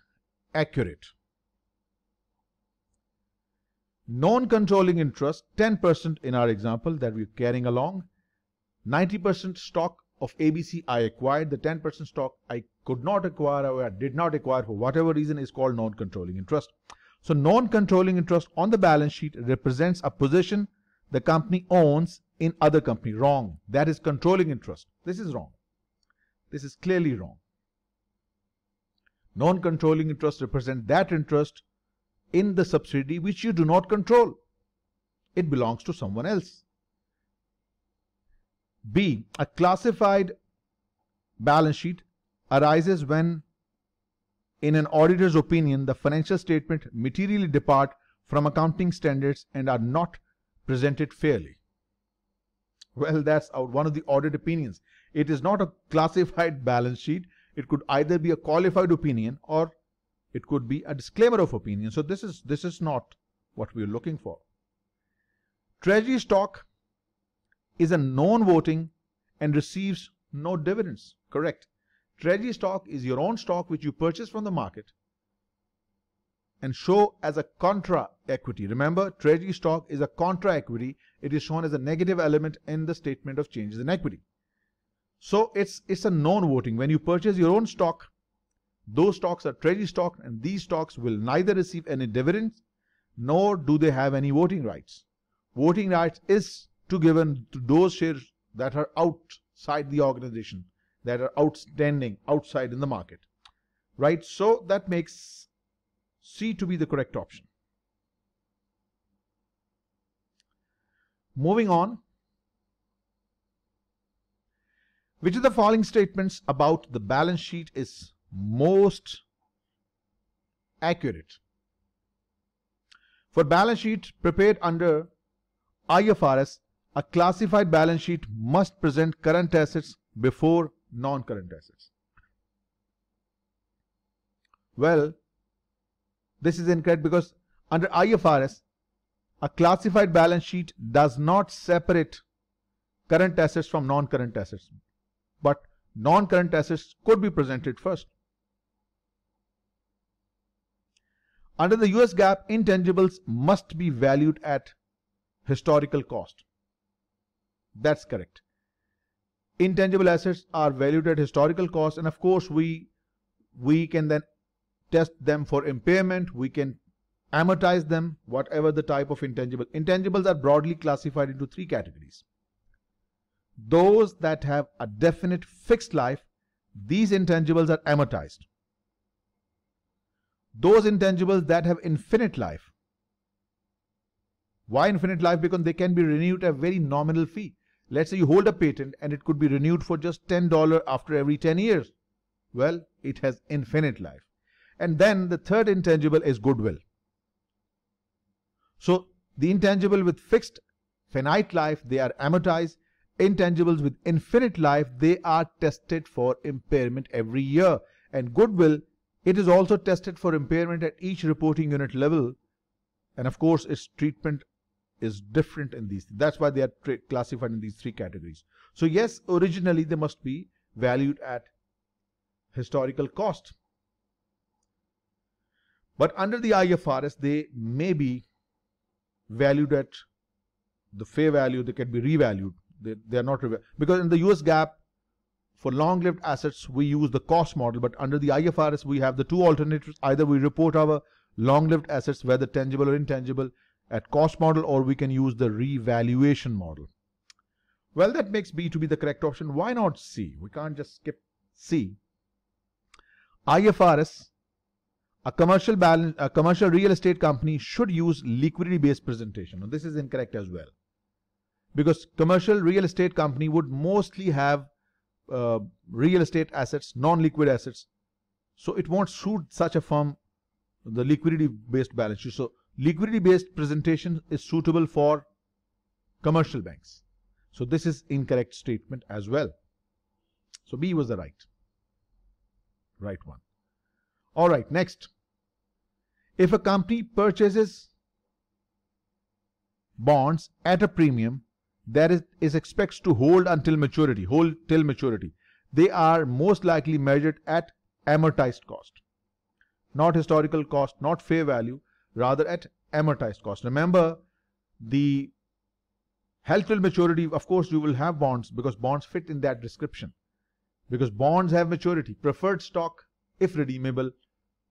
accurate? Non-controlling interest, 10% in our example that we're carrying along. 90% stock of ABC I acquired. The 10% stock I could not acquire or I did not acquire for whatever reason is called non-controlling interest. So non-controlling interest on the balance sheet represents a position the company owns in other company. Wrong. That is controlling interest. This is wrong. This is clearly wrong. Non-controlling interest represents that interest in the subsidiary which you do not control. It belongs to someone else. B. A classified balance sheet arises when in an auditor's opinion, the financial statement materially depart from accounting standards and are not presented fairly. Well, that's one of the audit opinions. It is not a classified balance sheet. It could either be a qualified opinion or it could be a disclaimer of opinion. So this is this is not what we're looking for. Treasury stock is a non-voting and receives no dividends. Correct. Treasury stock is your own stock which you purchase from the market and show as a contra equity. Remember, treasury stock is a contra equity. It is shown as a negative element in the statement of changes in equity. So it's, it's a non-voting. When you purchase your own stock, those stocks are treasury stock and these stocks will neither receive any dividends nor do they have any voting rights. Voting rights is to given to those shares that are outside the organization that are outstanding outside in the market, right? So that makes C to be the correct option. Moving on, which of the following statements about the balance sheet is most accurate? For balance sheet prepared under IFRS, a classified balance sheet must present current assets before non-current assets. Well, this is incorrect because under IFRS, a classified balance sheet does not separate current assets from non-current assets, but non-current assets could be presented first. Under the US GAAP, intangibles must be valued at historical cost. That's correct. Intangible assets are valued at historical cost and of course we, we can then test them for impairment. We can amortize them, whatever the type of intangible. Intangibles are broadly classified into three categories. Those that have a definite fixed life, these intangibles are amortized. Those intangibles that have infinite life. Why infinite life? Because they can be renewed at a very nominal fee. Let's say you hold a patent and it could be renewed for just $10 after every 10 years. Well, it has infinite life. And then the third intangible is goodwill. So the intangible with fixed finite life, they are amortized. Intangibles with infinite life, they are tested for impairment every year. And goodwill, it is also tested for impairment at each reporting unit level. And of course, its treatment is different in these. That's why they are classified in these three categories. So yes, originally they must be valued at historical cost. But under the IFRS, they may be valued at the fair value. They can be revalued. They, they are not because in the US GAAP, for long-lived assets, we use the cost model. But under the IFRS, we have the two alternatives. Either we report our long-lived assets, whether tangible or intangible, at cost model or we can use the revaluation model. Well, that makes B to be the correct option. Why not C? We can't just skip C. IFRS, a commercial balance, a commercial real estate company should use liquidity based presentation. Now, this is incorrect as well because commercial real estate company would mostly have uh, real estate assets, non-liquid assets. So it won't suit such a firm, the liquidity based balance sheet. So liquidity-based presentation is suitable for commercial banks. So this is incorrect statement as well. So B was the right, right one. All right, next. If a company purchases bonds at a premium that is, is expected to hold until maturity, hold till maturity, they are most likely measured at amortized cost. Not historical cost, not fair value, rather at amortized cost. Remember, the held till maturity, of course, you will have bonds because bonds fit in that description. Because bonds have maturity. Preferred stock, if redeemable,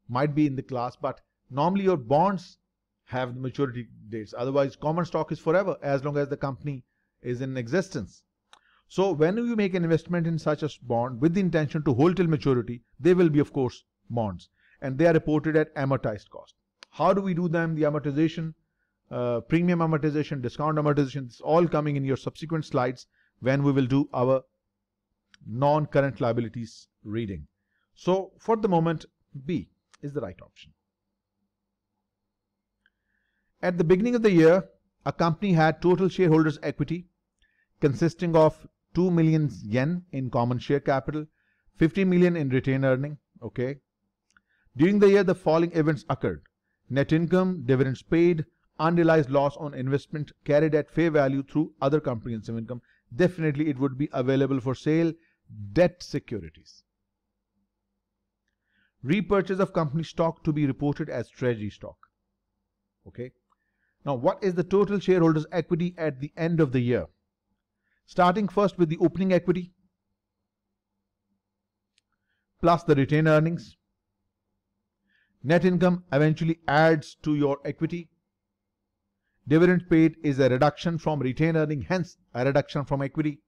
might be in the class, but normally your bonds have the maturity dates. Otherwise, common stock is forever as long as the company is in existence. So when you make an investment in such a bond with the intention to hold till maturity, they will be, of course, bonds and they are reported at amortized cost. How do we do them? The amortization, uh, premium amortization, discount amortization, it's all coming in your subsequent slides when we will do our non-current liabilities reading. So for the moment, B is the right option. At the beginning of the year, a company had total shareholders equity consisting of 2 million yen in common share capital, 50 million in retained earning. Okay. During the year, the following events occurred net income, dividends paid, unrealized loss on investment carried at fair value through other comprehensive income. Definitely it would be available for sale, debt securities. Repurchase of company stock to be reported as treasury stock. Okay. Now, what is the total shareholders equity at the end of the year? Starting first with the opening equity plus the retained earnings Net income eventually adds to your equity. Dividend paid is a reduction from retained earning, hence a reduction from equity.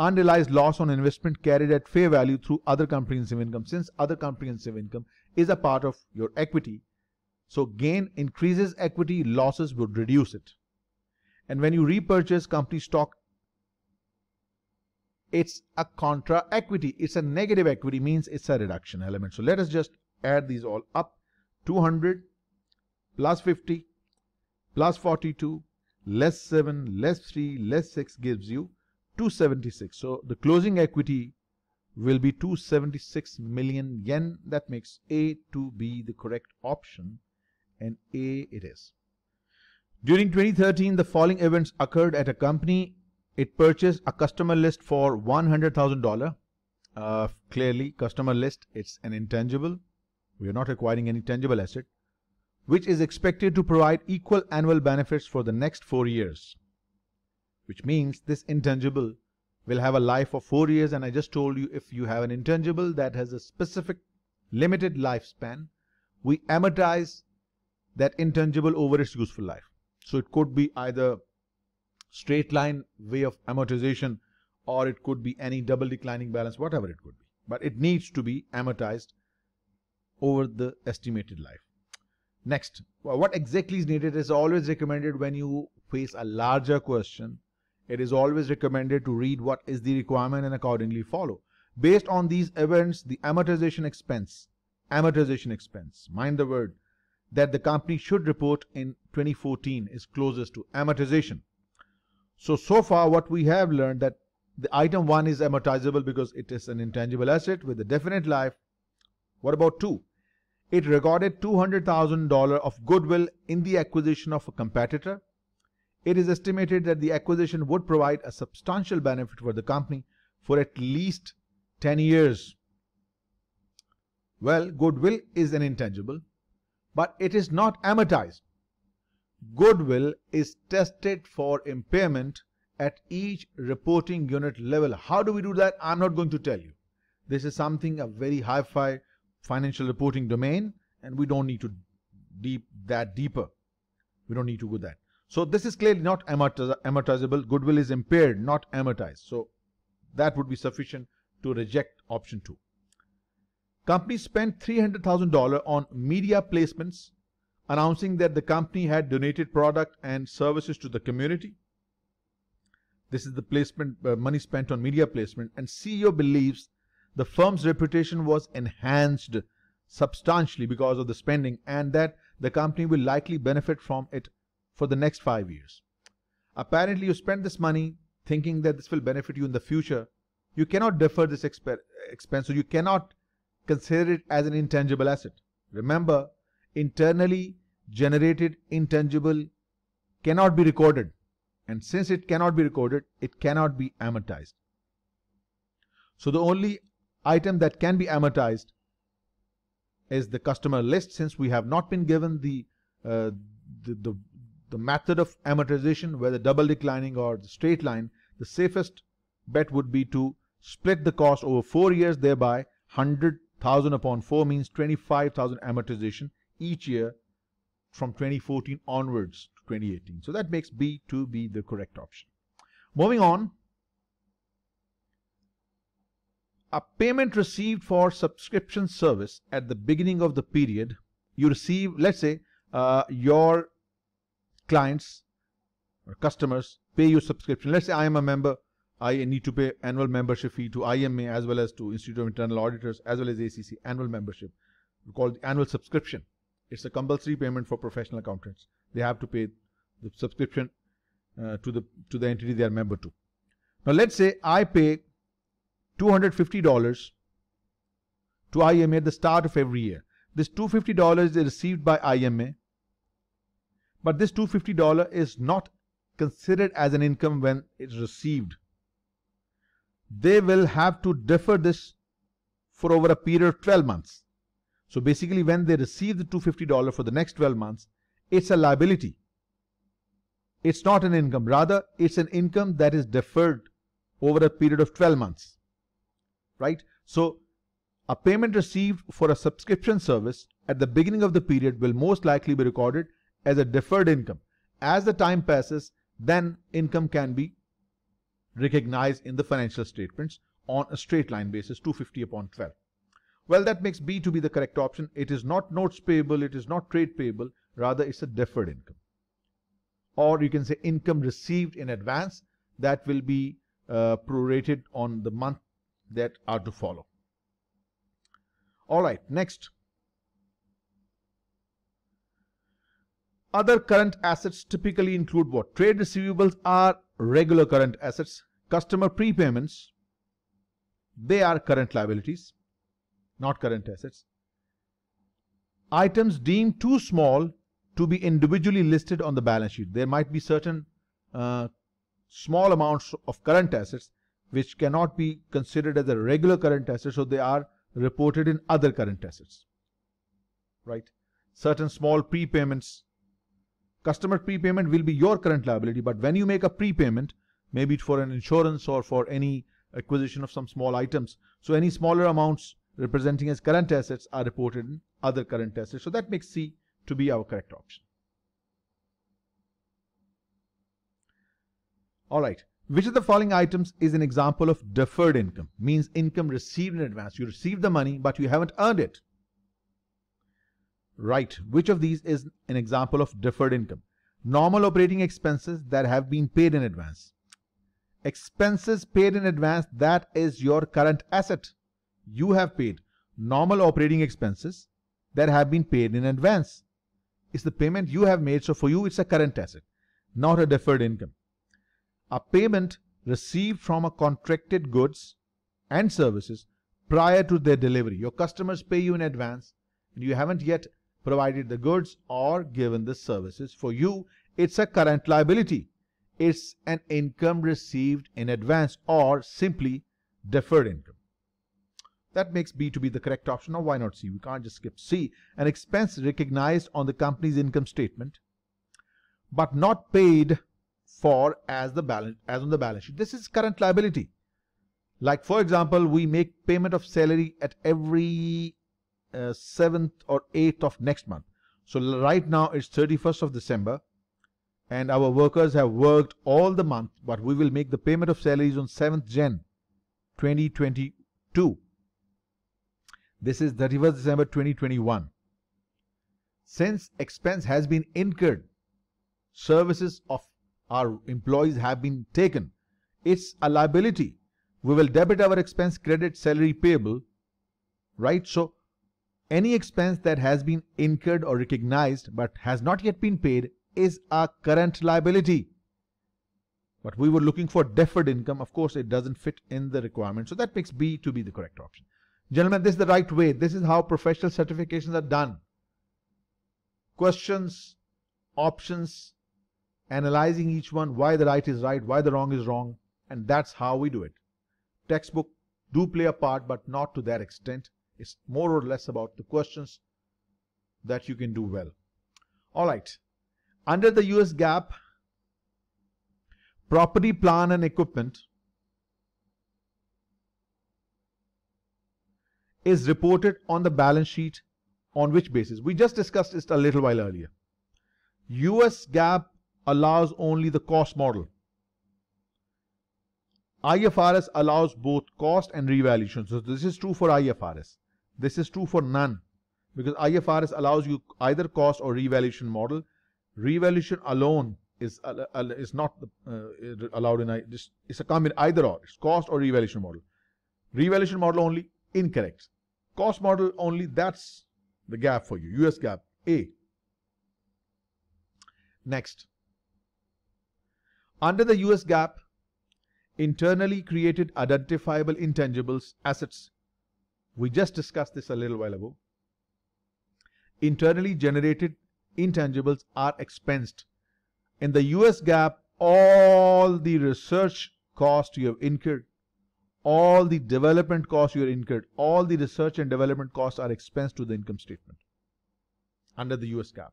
Unrealized loss on investment carried at fair value through other comprehensive income. Since other comprehensive income is a part of your equity, so gain increases equity, losses would reduce it. And when you repurchase company stock, it's a contra equity. It's a negative equity means it's a reduction element. So let us just add these all up. 200 plus 50 plus 42 less 7 less 3 less 6 gives you 276. So the closing equity will be 276 million yen. That makes A to be the correct option and A it is. During 2013, the following events occurred at a company. It purchased a customer list for $100,000. Uh, clearly, customer list, it's an intangible we are not acquiring any tangible asset, which is expected to provide equal annual benefits for the next four years. Which means this intangible will have a life of four years and I just told you if you have an intangible that has a specific limited lifespan, we amortize that intangible over its useful life. So it could be either straight line way of amortization or it could be any double declining balance, whatever it could be. But it needs to be amortized over the estimated life. Next, what exactly is needed is always recommended when you face a larger question. It is always recommended to read what is the requirement and accordingly follow. Based on these events, the amortization expense, amortization expense, mind the word, that the company should report in 2014 is closest to amortization. So, so far what we have learned that the item 1 is amortizable because it is an intangible asset with a definite life. What about 2? It recorded $200,000 of goodwill in the acquisition of a competitor. It is estimated that the acquisition would provide a substantial benefit for the company for at least 10 years. Well, goodwill is an intangible, but it is not amortized. Goodwill is tested for impairment at each reporting unit level. How do we do that? I'm not going to tell you. This is something a very high five financial reporting domain and we don't need to deep that deeper. We don't need to go that. So this is clearly not amortizable. Goodwill is impaired, not amortized. So that would be sufficient to reject option two. Company spent $300,000 on media placements announcing that the company had donated product and services to the community. This is the placement uh, money spent on media placement and CEO believes the firm's reputation was enhanced substantially because of the spending and that the company will likely benefit from it for the next five years. Apparently, you spend this money thinking that this will benefit you in the future. You cannot defer this exp expense, so you cannot consider it as an intangible asset. Remember, internally generated intangible cannot be recorded, and since it cannot be recorded, it cannot be amortized. So the only item that can be amortized is the customer list since we have not been given the, uh, the, the, the method of amortization whether double declining or the straight line the safest bet would be to split the cost over four years thereby 100,000 upon 4 means 25,000 amortization each year from 2014 onwards to 2018 so that makes B2 be the correct option moving on A payment received for subscription service at the beginning of the period, you receive, let's say, uh, your clients or customers pay you subscription. Let's say I am a member, I need to pay annual membership fee to IMA as well as to Institute of Internal Auditors as well as ACC annual membership We call it annual subscription. It's a compulsory payment for professional accountants. They have to pay the subscription uh, to the to the entity they are member to. Now let's say I pay $250 to IMA at the start of every year. This $250 is received by IMA, but this $250 is not considered as an income when it's received. They will have to defer this for over a period of 12 months. So basically when they receive the $250 for the next 12 months, it's a liability. It's not an income. Rather, it's an income that is deferred over a period of 12 months right? So a payment received for a subscription service at the beginning of the period will most likely be recorded as a deferred income. As the time passes, then income can be recognized in the financial statements on a straight line basis 250 upon 12. Well, that makes B to be the correct option. It is not notes payable. It is not trade payable. Rather, it's a deferred income. Or you can say income received in advance that will be uh, prorated on the month that are to follow. All right, next. Other current assets typically include what? Trade receivables are regular current assets. Customer prepayments, they are current liabilities, not current assets. Items deemed too small to be individually listed on the balance sheet. There might be certain uh, small amounts of current assets which cannot be considered as a regular current asset, so they are reported in other current assets. Right? Certain small prepayments. Customer prepayment will be your current liability, but when you make a prepayment, maybe for an insurance or for any acquisition of some small items, so any smaller amounts representing as current assets are reported in other current assets. So that makes C to be our correct option. All right. Which of the following items is an example of deferred income? Means income received in advance. You received the money, but you haven't earned it. Right. Which of these is an example of deferred income? Normal operating expenses that have been paid in advance. Expenses paid in advance, that is your current asset. You have paid normal operating expenses that have been paid in advance. It's the payment you have made, so for you it's a current asset, not a deferred income. A payment received from a contracted goods and services prior to their delivery. Your customers pay you in advance and you haven't yet provided the goods or given the services. For you, it's a current liability. It's an income received in advance or simply deferred income. That makes B to be the correct option. Now, why not C? We can't just skip C. An expense recognized on the company's income statement but not paid for as the balance as on the balance sheet. This is current liability. Like for example, we make payment of salary at every uh, 7th or 8th of next month. So right now it's 31st of December and our workers have worked all the month, but we will make the payment of salaries on 7th Jan 2022. This is 31st December 2021. Since expense has been incurred, services of our employees have been taken. It's a liability. We will debit our expense credit salary payable, right? So any expense that has been incurred or recognized but has not yet been paid is a current liability. But we were looking for deferred income. Of course, it doesn't fit in the requirement. So that makes B to be the correct option. Gentlemen, this is the right way. This is how professional certifications are done. Questions, options, analyzing each one, why the right is right, why the wrong is wrong, and that's how we do it. Textbook do play a part, but not to that extent. It's more or less about the questions that you can do well. All right. Under the US gap, property, plan and equipment is reported on the balance sheet on which basis? We just discussed it a little while earlier. US gap allows only the cost model. IFRS allows both cost and revaluation. So this is true for IFRS. This is true for none because IFRS allows you either cost or revaluation model. Revaluation alone is uh, uh is not uh, allowed in I. It's a combination either or. It's cost or revaluation model. Revaluation model only incorrect. Cost model only that's the gap for you. US gap A. Next. Under the US GAAP, internally created identifiable intangibles assets. We just discussed this a little while ago. Internally generated intangibles are expensed. In the US GAAP, all the research cost you have incurred, all the development costs you have incurred, all the research and development costs are expensed to the income statement under the US GAAP.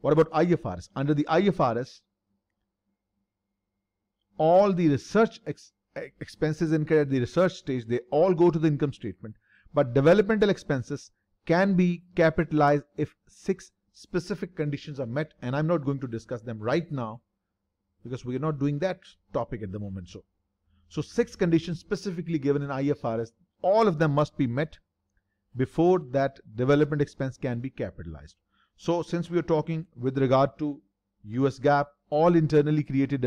What about IFRS? Under the IFRS, all the research ex expenses incurred at the research stage, they all go to the income statement. But developmental expenses can be capitalized if six specific conditions are met. And I'm not going to discuss them right now because we're not doing that topic at the moment. So, so six conditions specifically given in IFRS, all of them must be met before that development expense can be capitalized. So since we are talking with regard to US GAAP, all internally created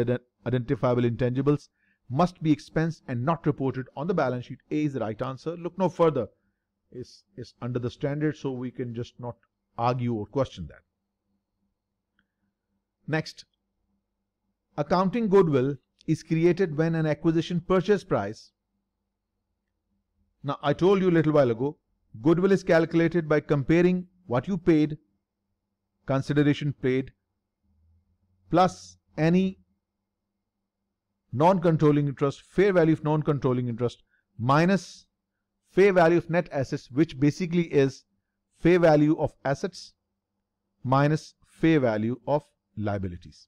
identifiable intangibles must be expensed and not reported on the balance sheet. A is the right answer. Look no further. It's, it's under the standard, so we can just not argue or question that. Next, accounting goodwill is created when an acquisition purchase price. Now, I told you a little while ago, goodwill is calculated by comparing what you paid, consideration paid, plus any non-controlling interest, fair value of non-controlling interest minus fair value of net assets, which basically is fair value of assets minus fair value of liabilities.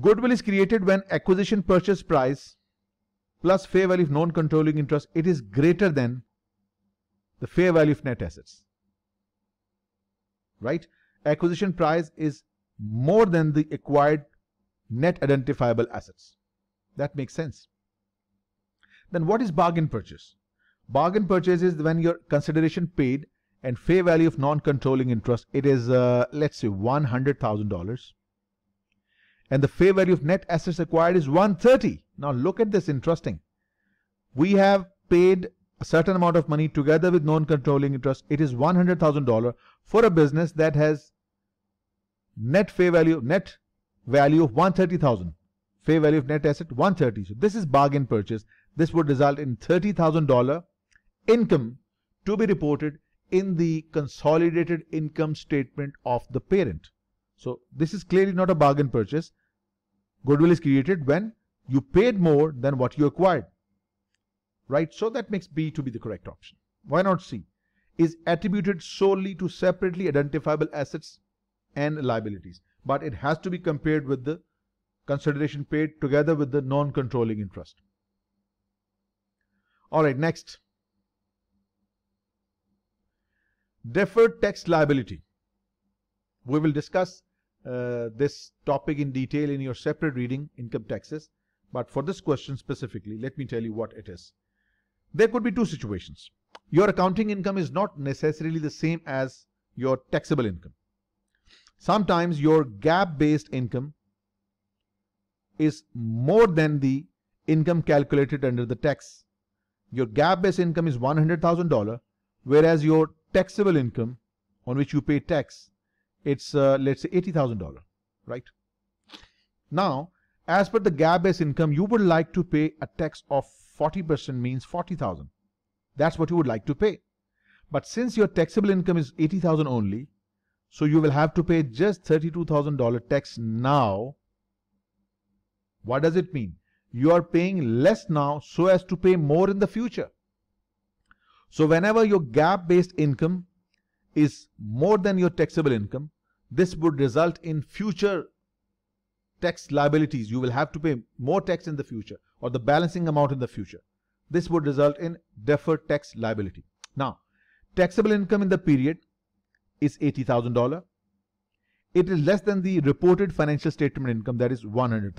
Goodwill is created when acquisition purchase price plus fair value of non-controlling interest, it is greater than the fair value of net assets. Right? Acquisition price is more than the acquired net identifiable assets. That makes sense. Then what is bargain purchase? Bargain purchase is when your consideration paid and fair value of non-controlling interest, it is, uh, let's say, $100,000. And the fair value of net assets acquired is 130. Now look at this, interesting. We have paid a certain amount of money together with non-controlling interest. It is $100,000 for a business that has net fair value, net value of 130,000. Fair value of net asset 130. So this is bargain purchase. This would result in $30,000 income to be reported in the consolidated income statement of the parent. So this is clearly not a bargain purchase. Goodwill is created when you paid more than what you acquired. Right? So that makes B to be the correct option. Why not C? Is attributed solely to separately identifiable assets and liabilities but it has to be compared with the consideration paid together with the non-controlling interest. All right, next. Deferred tax liability. We will discuss uh, this topic in detail in your separate reading, income taxes. But for this question specifically, let me tell you what it is. There could be two situations. Your accounting income is not necessarily the same as your taxable income. Sometimes your gap based income is more than the income calculated under the tax. Your gap based income is $100,000, whereas your taxable income on which you pay tax, it's uh, let's say $80,000, right? Now, as per the gap based income, you would like to pay a tax of 40% means 40,000. That's what you would like to pay. But since your taxable income is 80,000 only, so you will have to pay just $32,000 tax now. What does it mean? You are paying less now so as to pay more in the future. So whenever your gap based income is more than your taxable income, this would result in future tax liabilities. You will have to pay more tax in the future or the balancing amount in the future. This would result in deferred tax liability. Now, taxable income in the period is $80,000. It is less than the reported financial statement income that is $100,000.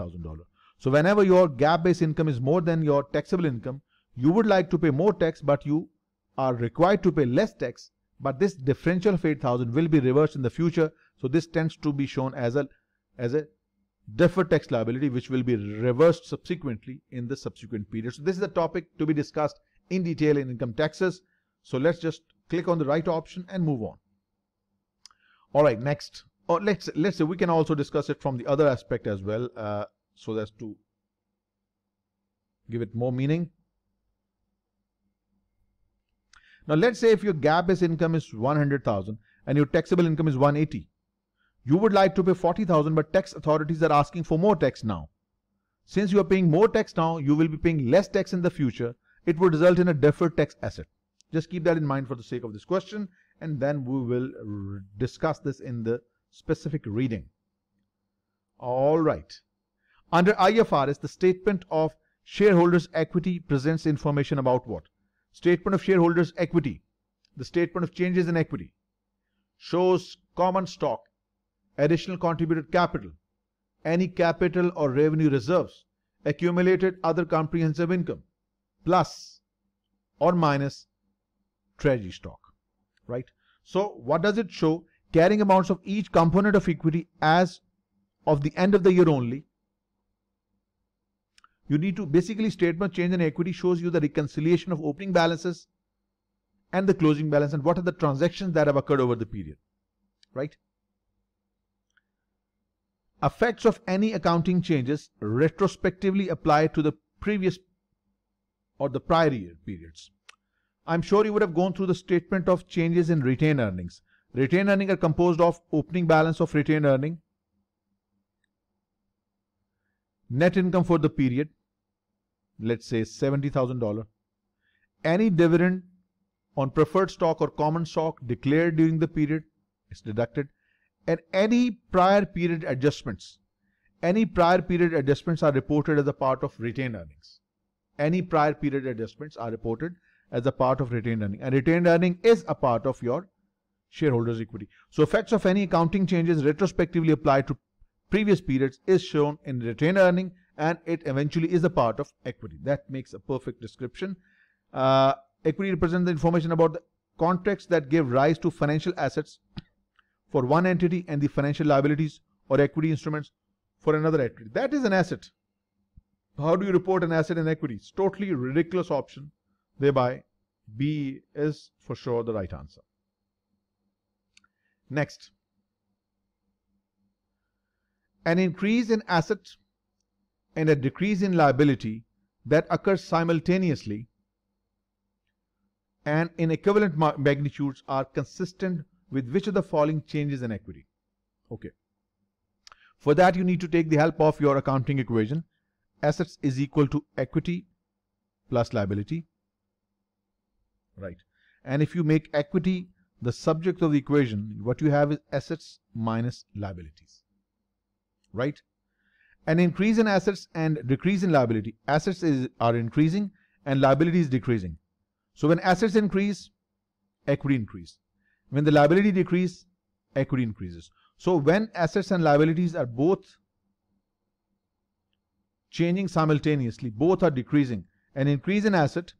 So whenever your gap based income is more than your taxable income, you would like to pay more tax, but you are required to pay less tax. But this differential of 8,000 will be reversed in the future. So this tends to be shown as a, as a deferred tax liability, which will be reversed subsequently in the subsequent period. So this is a topic to be discussed in detail in income taxes. So let's just click on the right option and move on. All right, next. oh, let's let's say we can also discuss it from the other aspect as well, uh, so as to give it more meaning. Now let's say if your gap is income is 100,000 and your taxable income is 180, you would like to pay 40,000 but tax authorities are asking for more tax now. Since you are paying more tax now, you will be paying less tax in the future. It would result in a deferred tax asset. Just keep that in mind for the sake of this question and then we will discuss this in the specific reading. All right. Under IFRS, the statement of shareholders' equity presents information about what? Statement of shareholders' equity, the statement of changes in equity, shows common stock, additional contributed capital, any capital or revenue reserves, accumulated other comprehensive income, plus or minus treasury stock right? So what does it show? Carrying amounts of each component of equity as of the end of the year only. You need to basically statement change in equity shows you the reconciliation of opening balances and the closing balance and what are the transactions that have occurred over the period, right? Effects of any accounting changes retrospectively apply to the previous or the prior year periods. I'm sure you would have gone through the statement of changes in retained earnings. Retained earnings are composed of opening balance of retained earning, net income for the period, let's say $70,000, any dividend on preferred stock or common stock declared during the period is deducted, and any prior period adjustments. Any prior period adjustments are reported as a part of retained earnings. Any prior period adjustments are reported as a part of retained earning. And retained earning is a part of your shareholders' equity. So effects of any accounting changes retrospectively applied to previous periods is shown in retained earning and it eventually is a part of equity. That makes a perfect description. Uh, equity represents the information about the contracts that give rise to financial assets for one entity and the financial liabilities or equity instruments for another entity. That is an asset. How do you report an asset in equity? It's totally ridiculous option Thereby, B is for sure the right answer. Next, an increase in asset and a decrease in liability that occurs simultaneously and in equivalent magnitudes are consistent with which of the following changes in equity. Okay. For that you need to take the help of your accounting equation. Assets is equal to equity plus liability right? And if you make equity the subject of the equation, what you have is assets minus liabilities, right? An increase in assets and decrease in liability. Assets is, are increasing and liability is decreasing. So when assets increase, equity increase. When the liability decrease, equity increases. So when assets and liabilities are both changing simultaneously, both are decreasing, an increase in asset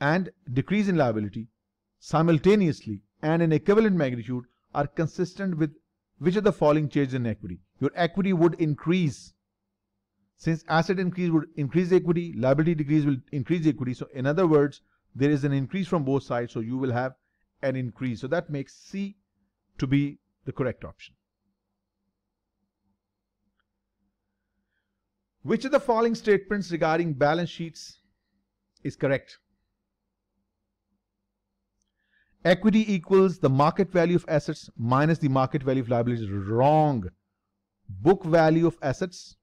and decrease in liability simultaneously and in equivalent magnitude are consistent with which of the following changes in equity. Your equity would increase. Since asset increase would increase equity, liability decrease will increase equity. So in other words, there is an increase from both sides, so you will have an increase. So that makes C to be the correct option. Which of the following statements regarding balance sheets is correct? Equity equals the market value of assets minus the market value of liabilities. Wrong. Book value of assets,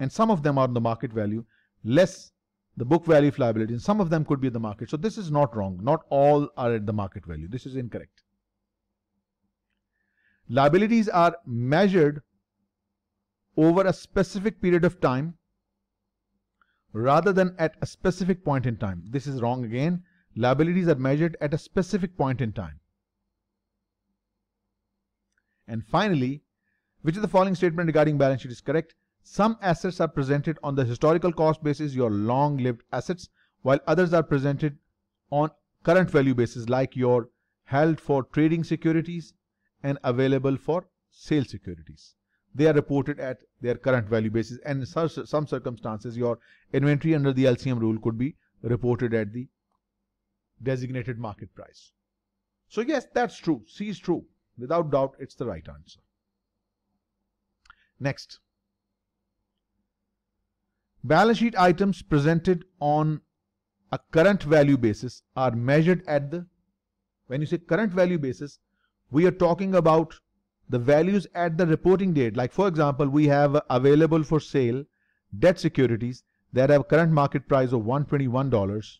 and some of them are the market value, less the book value of liabilities, and some of them could be the market. So this is not wrong. Not all are at the market value. This is incorrect. Liabilities are measured over a specific period of time rather than at a specific point in time. This is wrong again. Liabilities are measured at a specific point in time. And finally, which of the following statement regarding balance sheet is correct? Some assets are presented on the historical cost basis, your long-lived assets, while others are presented on current value basis like your held for trading securities and available for sale securities. They are reported at their current value basis and in some circumstances your inventory under the LCM rule could be reported at the designated market price. So yes, that's true. C is true. Without doubt, it's the right answer. Next. Balance sheet items presented on a current value basis are measured at the, when you say current value basis, we are talking about the values at the reporting date. Like for example, we have available for sale debt securities that have current market price of $121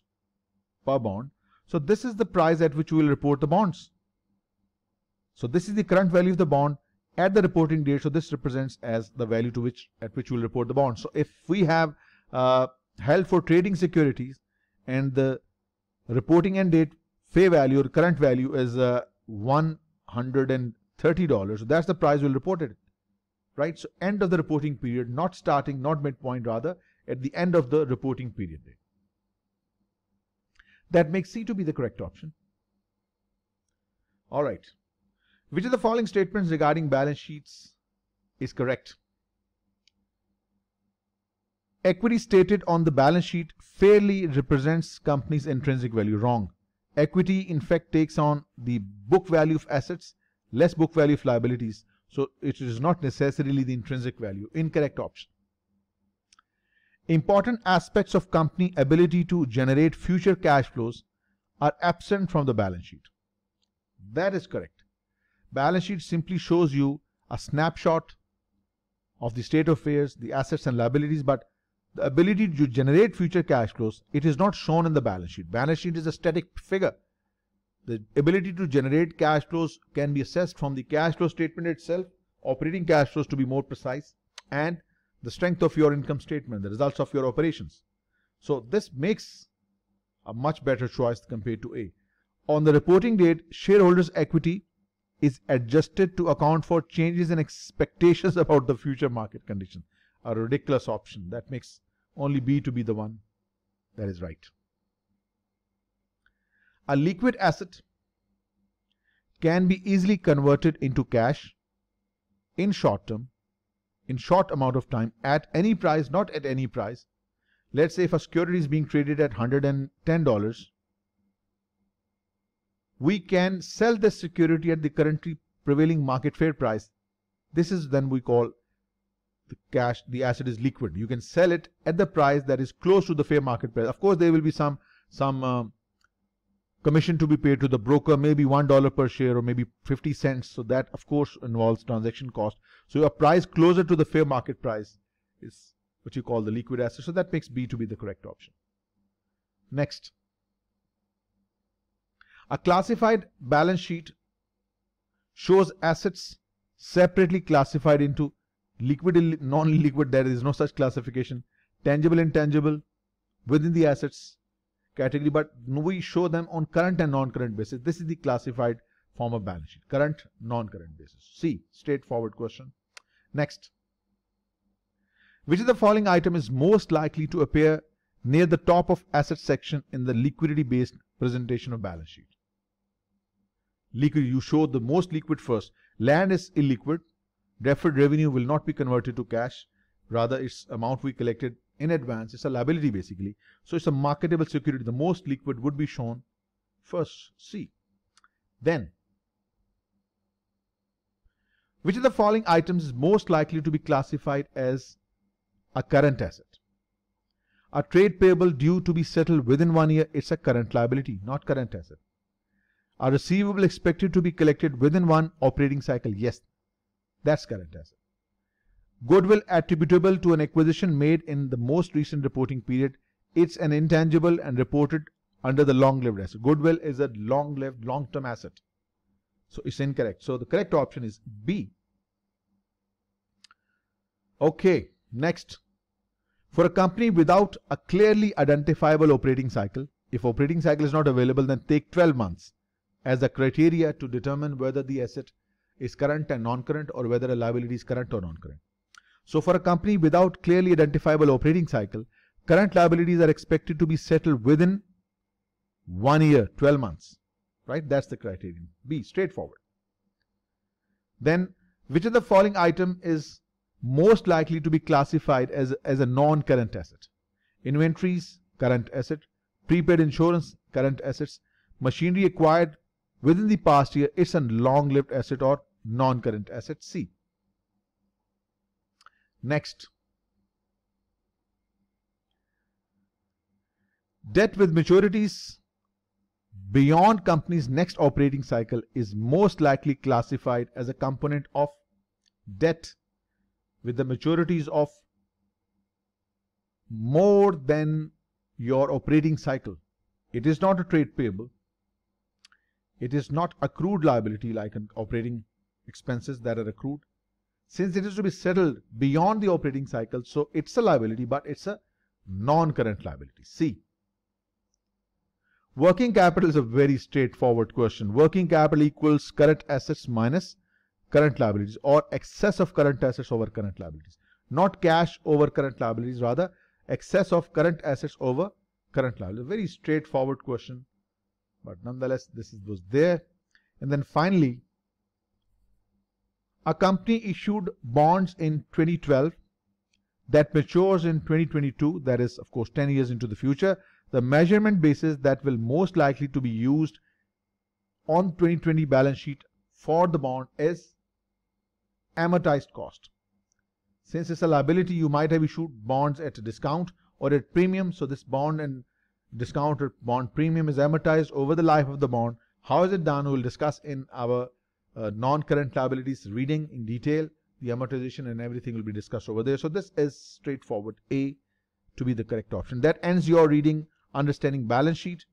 per bond so this is the price at which we will report the bonds. So this is the current value of the bond at the reporting date. So this represents as the value to which at which we will report the bond. So if we have uh, held for trading securities and the reporting end date fair value or current value is uh, $130. So that's the price we'll report it. Right. So end of the reporting period, not starting, not midpoint rather, at the end of the reporting period. That makes C to be the correct option. All right. Which of the following statements regarding balance sheets is correct? Equity stated on the balance sheet fairly represents company's intrinsic value. Wrong. Equity, in fact, takes on the book value of assets less book value of liabilities. So it is not necessarily the intrinsic value. Incorrect option. Important aspects of company ability to generate future cash flows are absent from the balance sheet. That is correct. Balance sheet simply shows you a snapshot of the state of affairs, the assets and liabilities, but the ability to generate future cash flows, it is not shown in the balance sheet. Balance sheet is a static figure. The ability to generate cash flows can be assessed from the cash flow statement itself, operating cash flows to be more precise, and the strength of your income statement, the results of your operations. So this makes a much better choice compared to A. On the reporting date, shareholders' equity is adjusted to account for changes in expectations about the future market condition. A ridiculous option that makes only B to be the one that is right. A liquid asset can be easily converted into cash in short term in short amount of time at any price, not at any price. Let's say if a security is being traded at $110, we can sell this security at the currently prevailing market fair price. This is then we call the cash, the asset is liquid. You can sell it at the price that is close to the fair market price. Of course, there will be some, some um, Commission to be paid to the broker may be $1 per share or maybe 50 cents. So that, of course, involves transaction cost. So a price closer to the fair market price is what you call the liquid asset. So that makes B to be the correct option. Next. A classified balance sheet shows assets separately classified into liquid and non-liquid. There is no such classification. Tangible, intangible within the assets category, but we show them on current and non-current basis. This is the classified form of balance sheet, current, non-current basis. See, straightforward question. Next, which of the following item is most likely to appear near the top of asset section in the liquidity-based presentation of balance sheet? Liquid, you show the most liquid first. Land is illiquid. Deferred revenue will not be converted to cash. Rather, its amount we collected in advance. It's a liability basically. So it's a marketable security. The most liquid would be shown first C. Then, which of the following items is most likely to be classified as a current asset? A trade payable due to be settled within one year, it's a current liability, not current asset. A receivable expected to be collected within one operating cycle, yes, that's current asset. Goodwill attributable to an acquisition made in the most recent reporting period. It's an intangible and reported under the long-lived asset. Goodwill is a long-lived, long-term asset. So it's incorrect. So the correct option is B. Okay, next. For a company without a clearly identifiable operating cycle, if operating cycle is not available, then take 12 months as the criteria to determine whether the asset is current and non-current or whether a liability is current or non-current. So for a company without clearly identifiable operating cycle, current liabilities are expected to be settled within one year, 12 months, right? That's the criterion. B, straightforward. Then, which of the following item is most likely to be classified as, as a non-current asset? Inventories, current asset. Prepaid insurance, current assets. Machinery acquired within the past year, it's a long-lived asset or non-current asset C. Next. Debt with maturities beyond company's next operating cycle is most likely classified as a component of debt with the maturities of more than your operating cycle. It is not a trade payable. It is not accrued liability like operating expenses that are accrued. Since it is to be settled beyond the operating cycle, so it's a liability, but it's a non-current liability. C. Working capital is a very straightforward question. Working capital equals current assets minus current liabilities or excess of current assets over current liabilities. Not cash over current liabilities, rather excess of current assets over current liabilities. Very straightforward question, but nonetheless, this was there. And then finally, a company issued bonds in 2012 that matures in 2022, that is, of course, 10 years into the future. The measurement basis that will most likely to be used on 2020 balance sheet for the bond is amortized cost. Since it's a liability, you might have issued bonds at a discount or at premium. So this bond and discount or bond premium is amortized over the life of the bond. How is it done? We'll discuss in our uh, non-current liabilities reading in detail. The amortization and everything will be discussed over there. So this is straightforward A to be the correct option. That ends your reading, understanding balance sheet.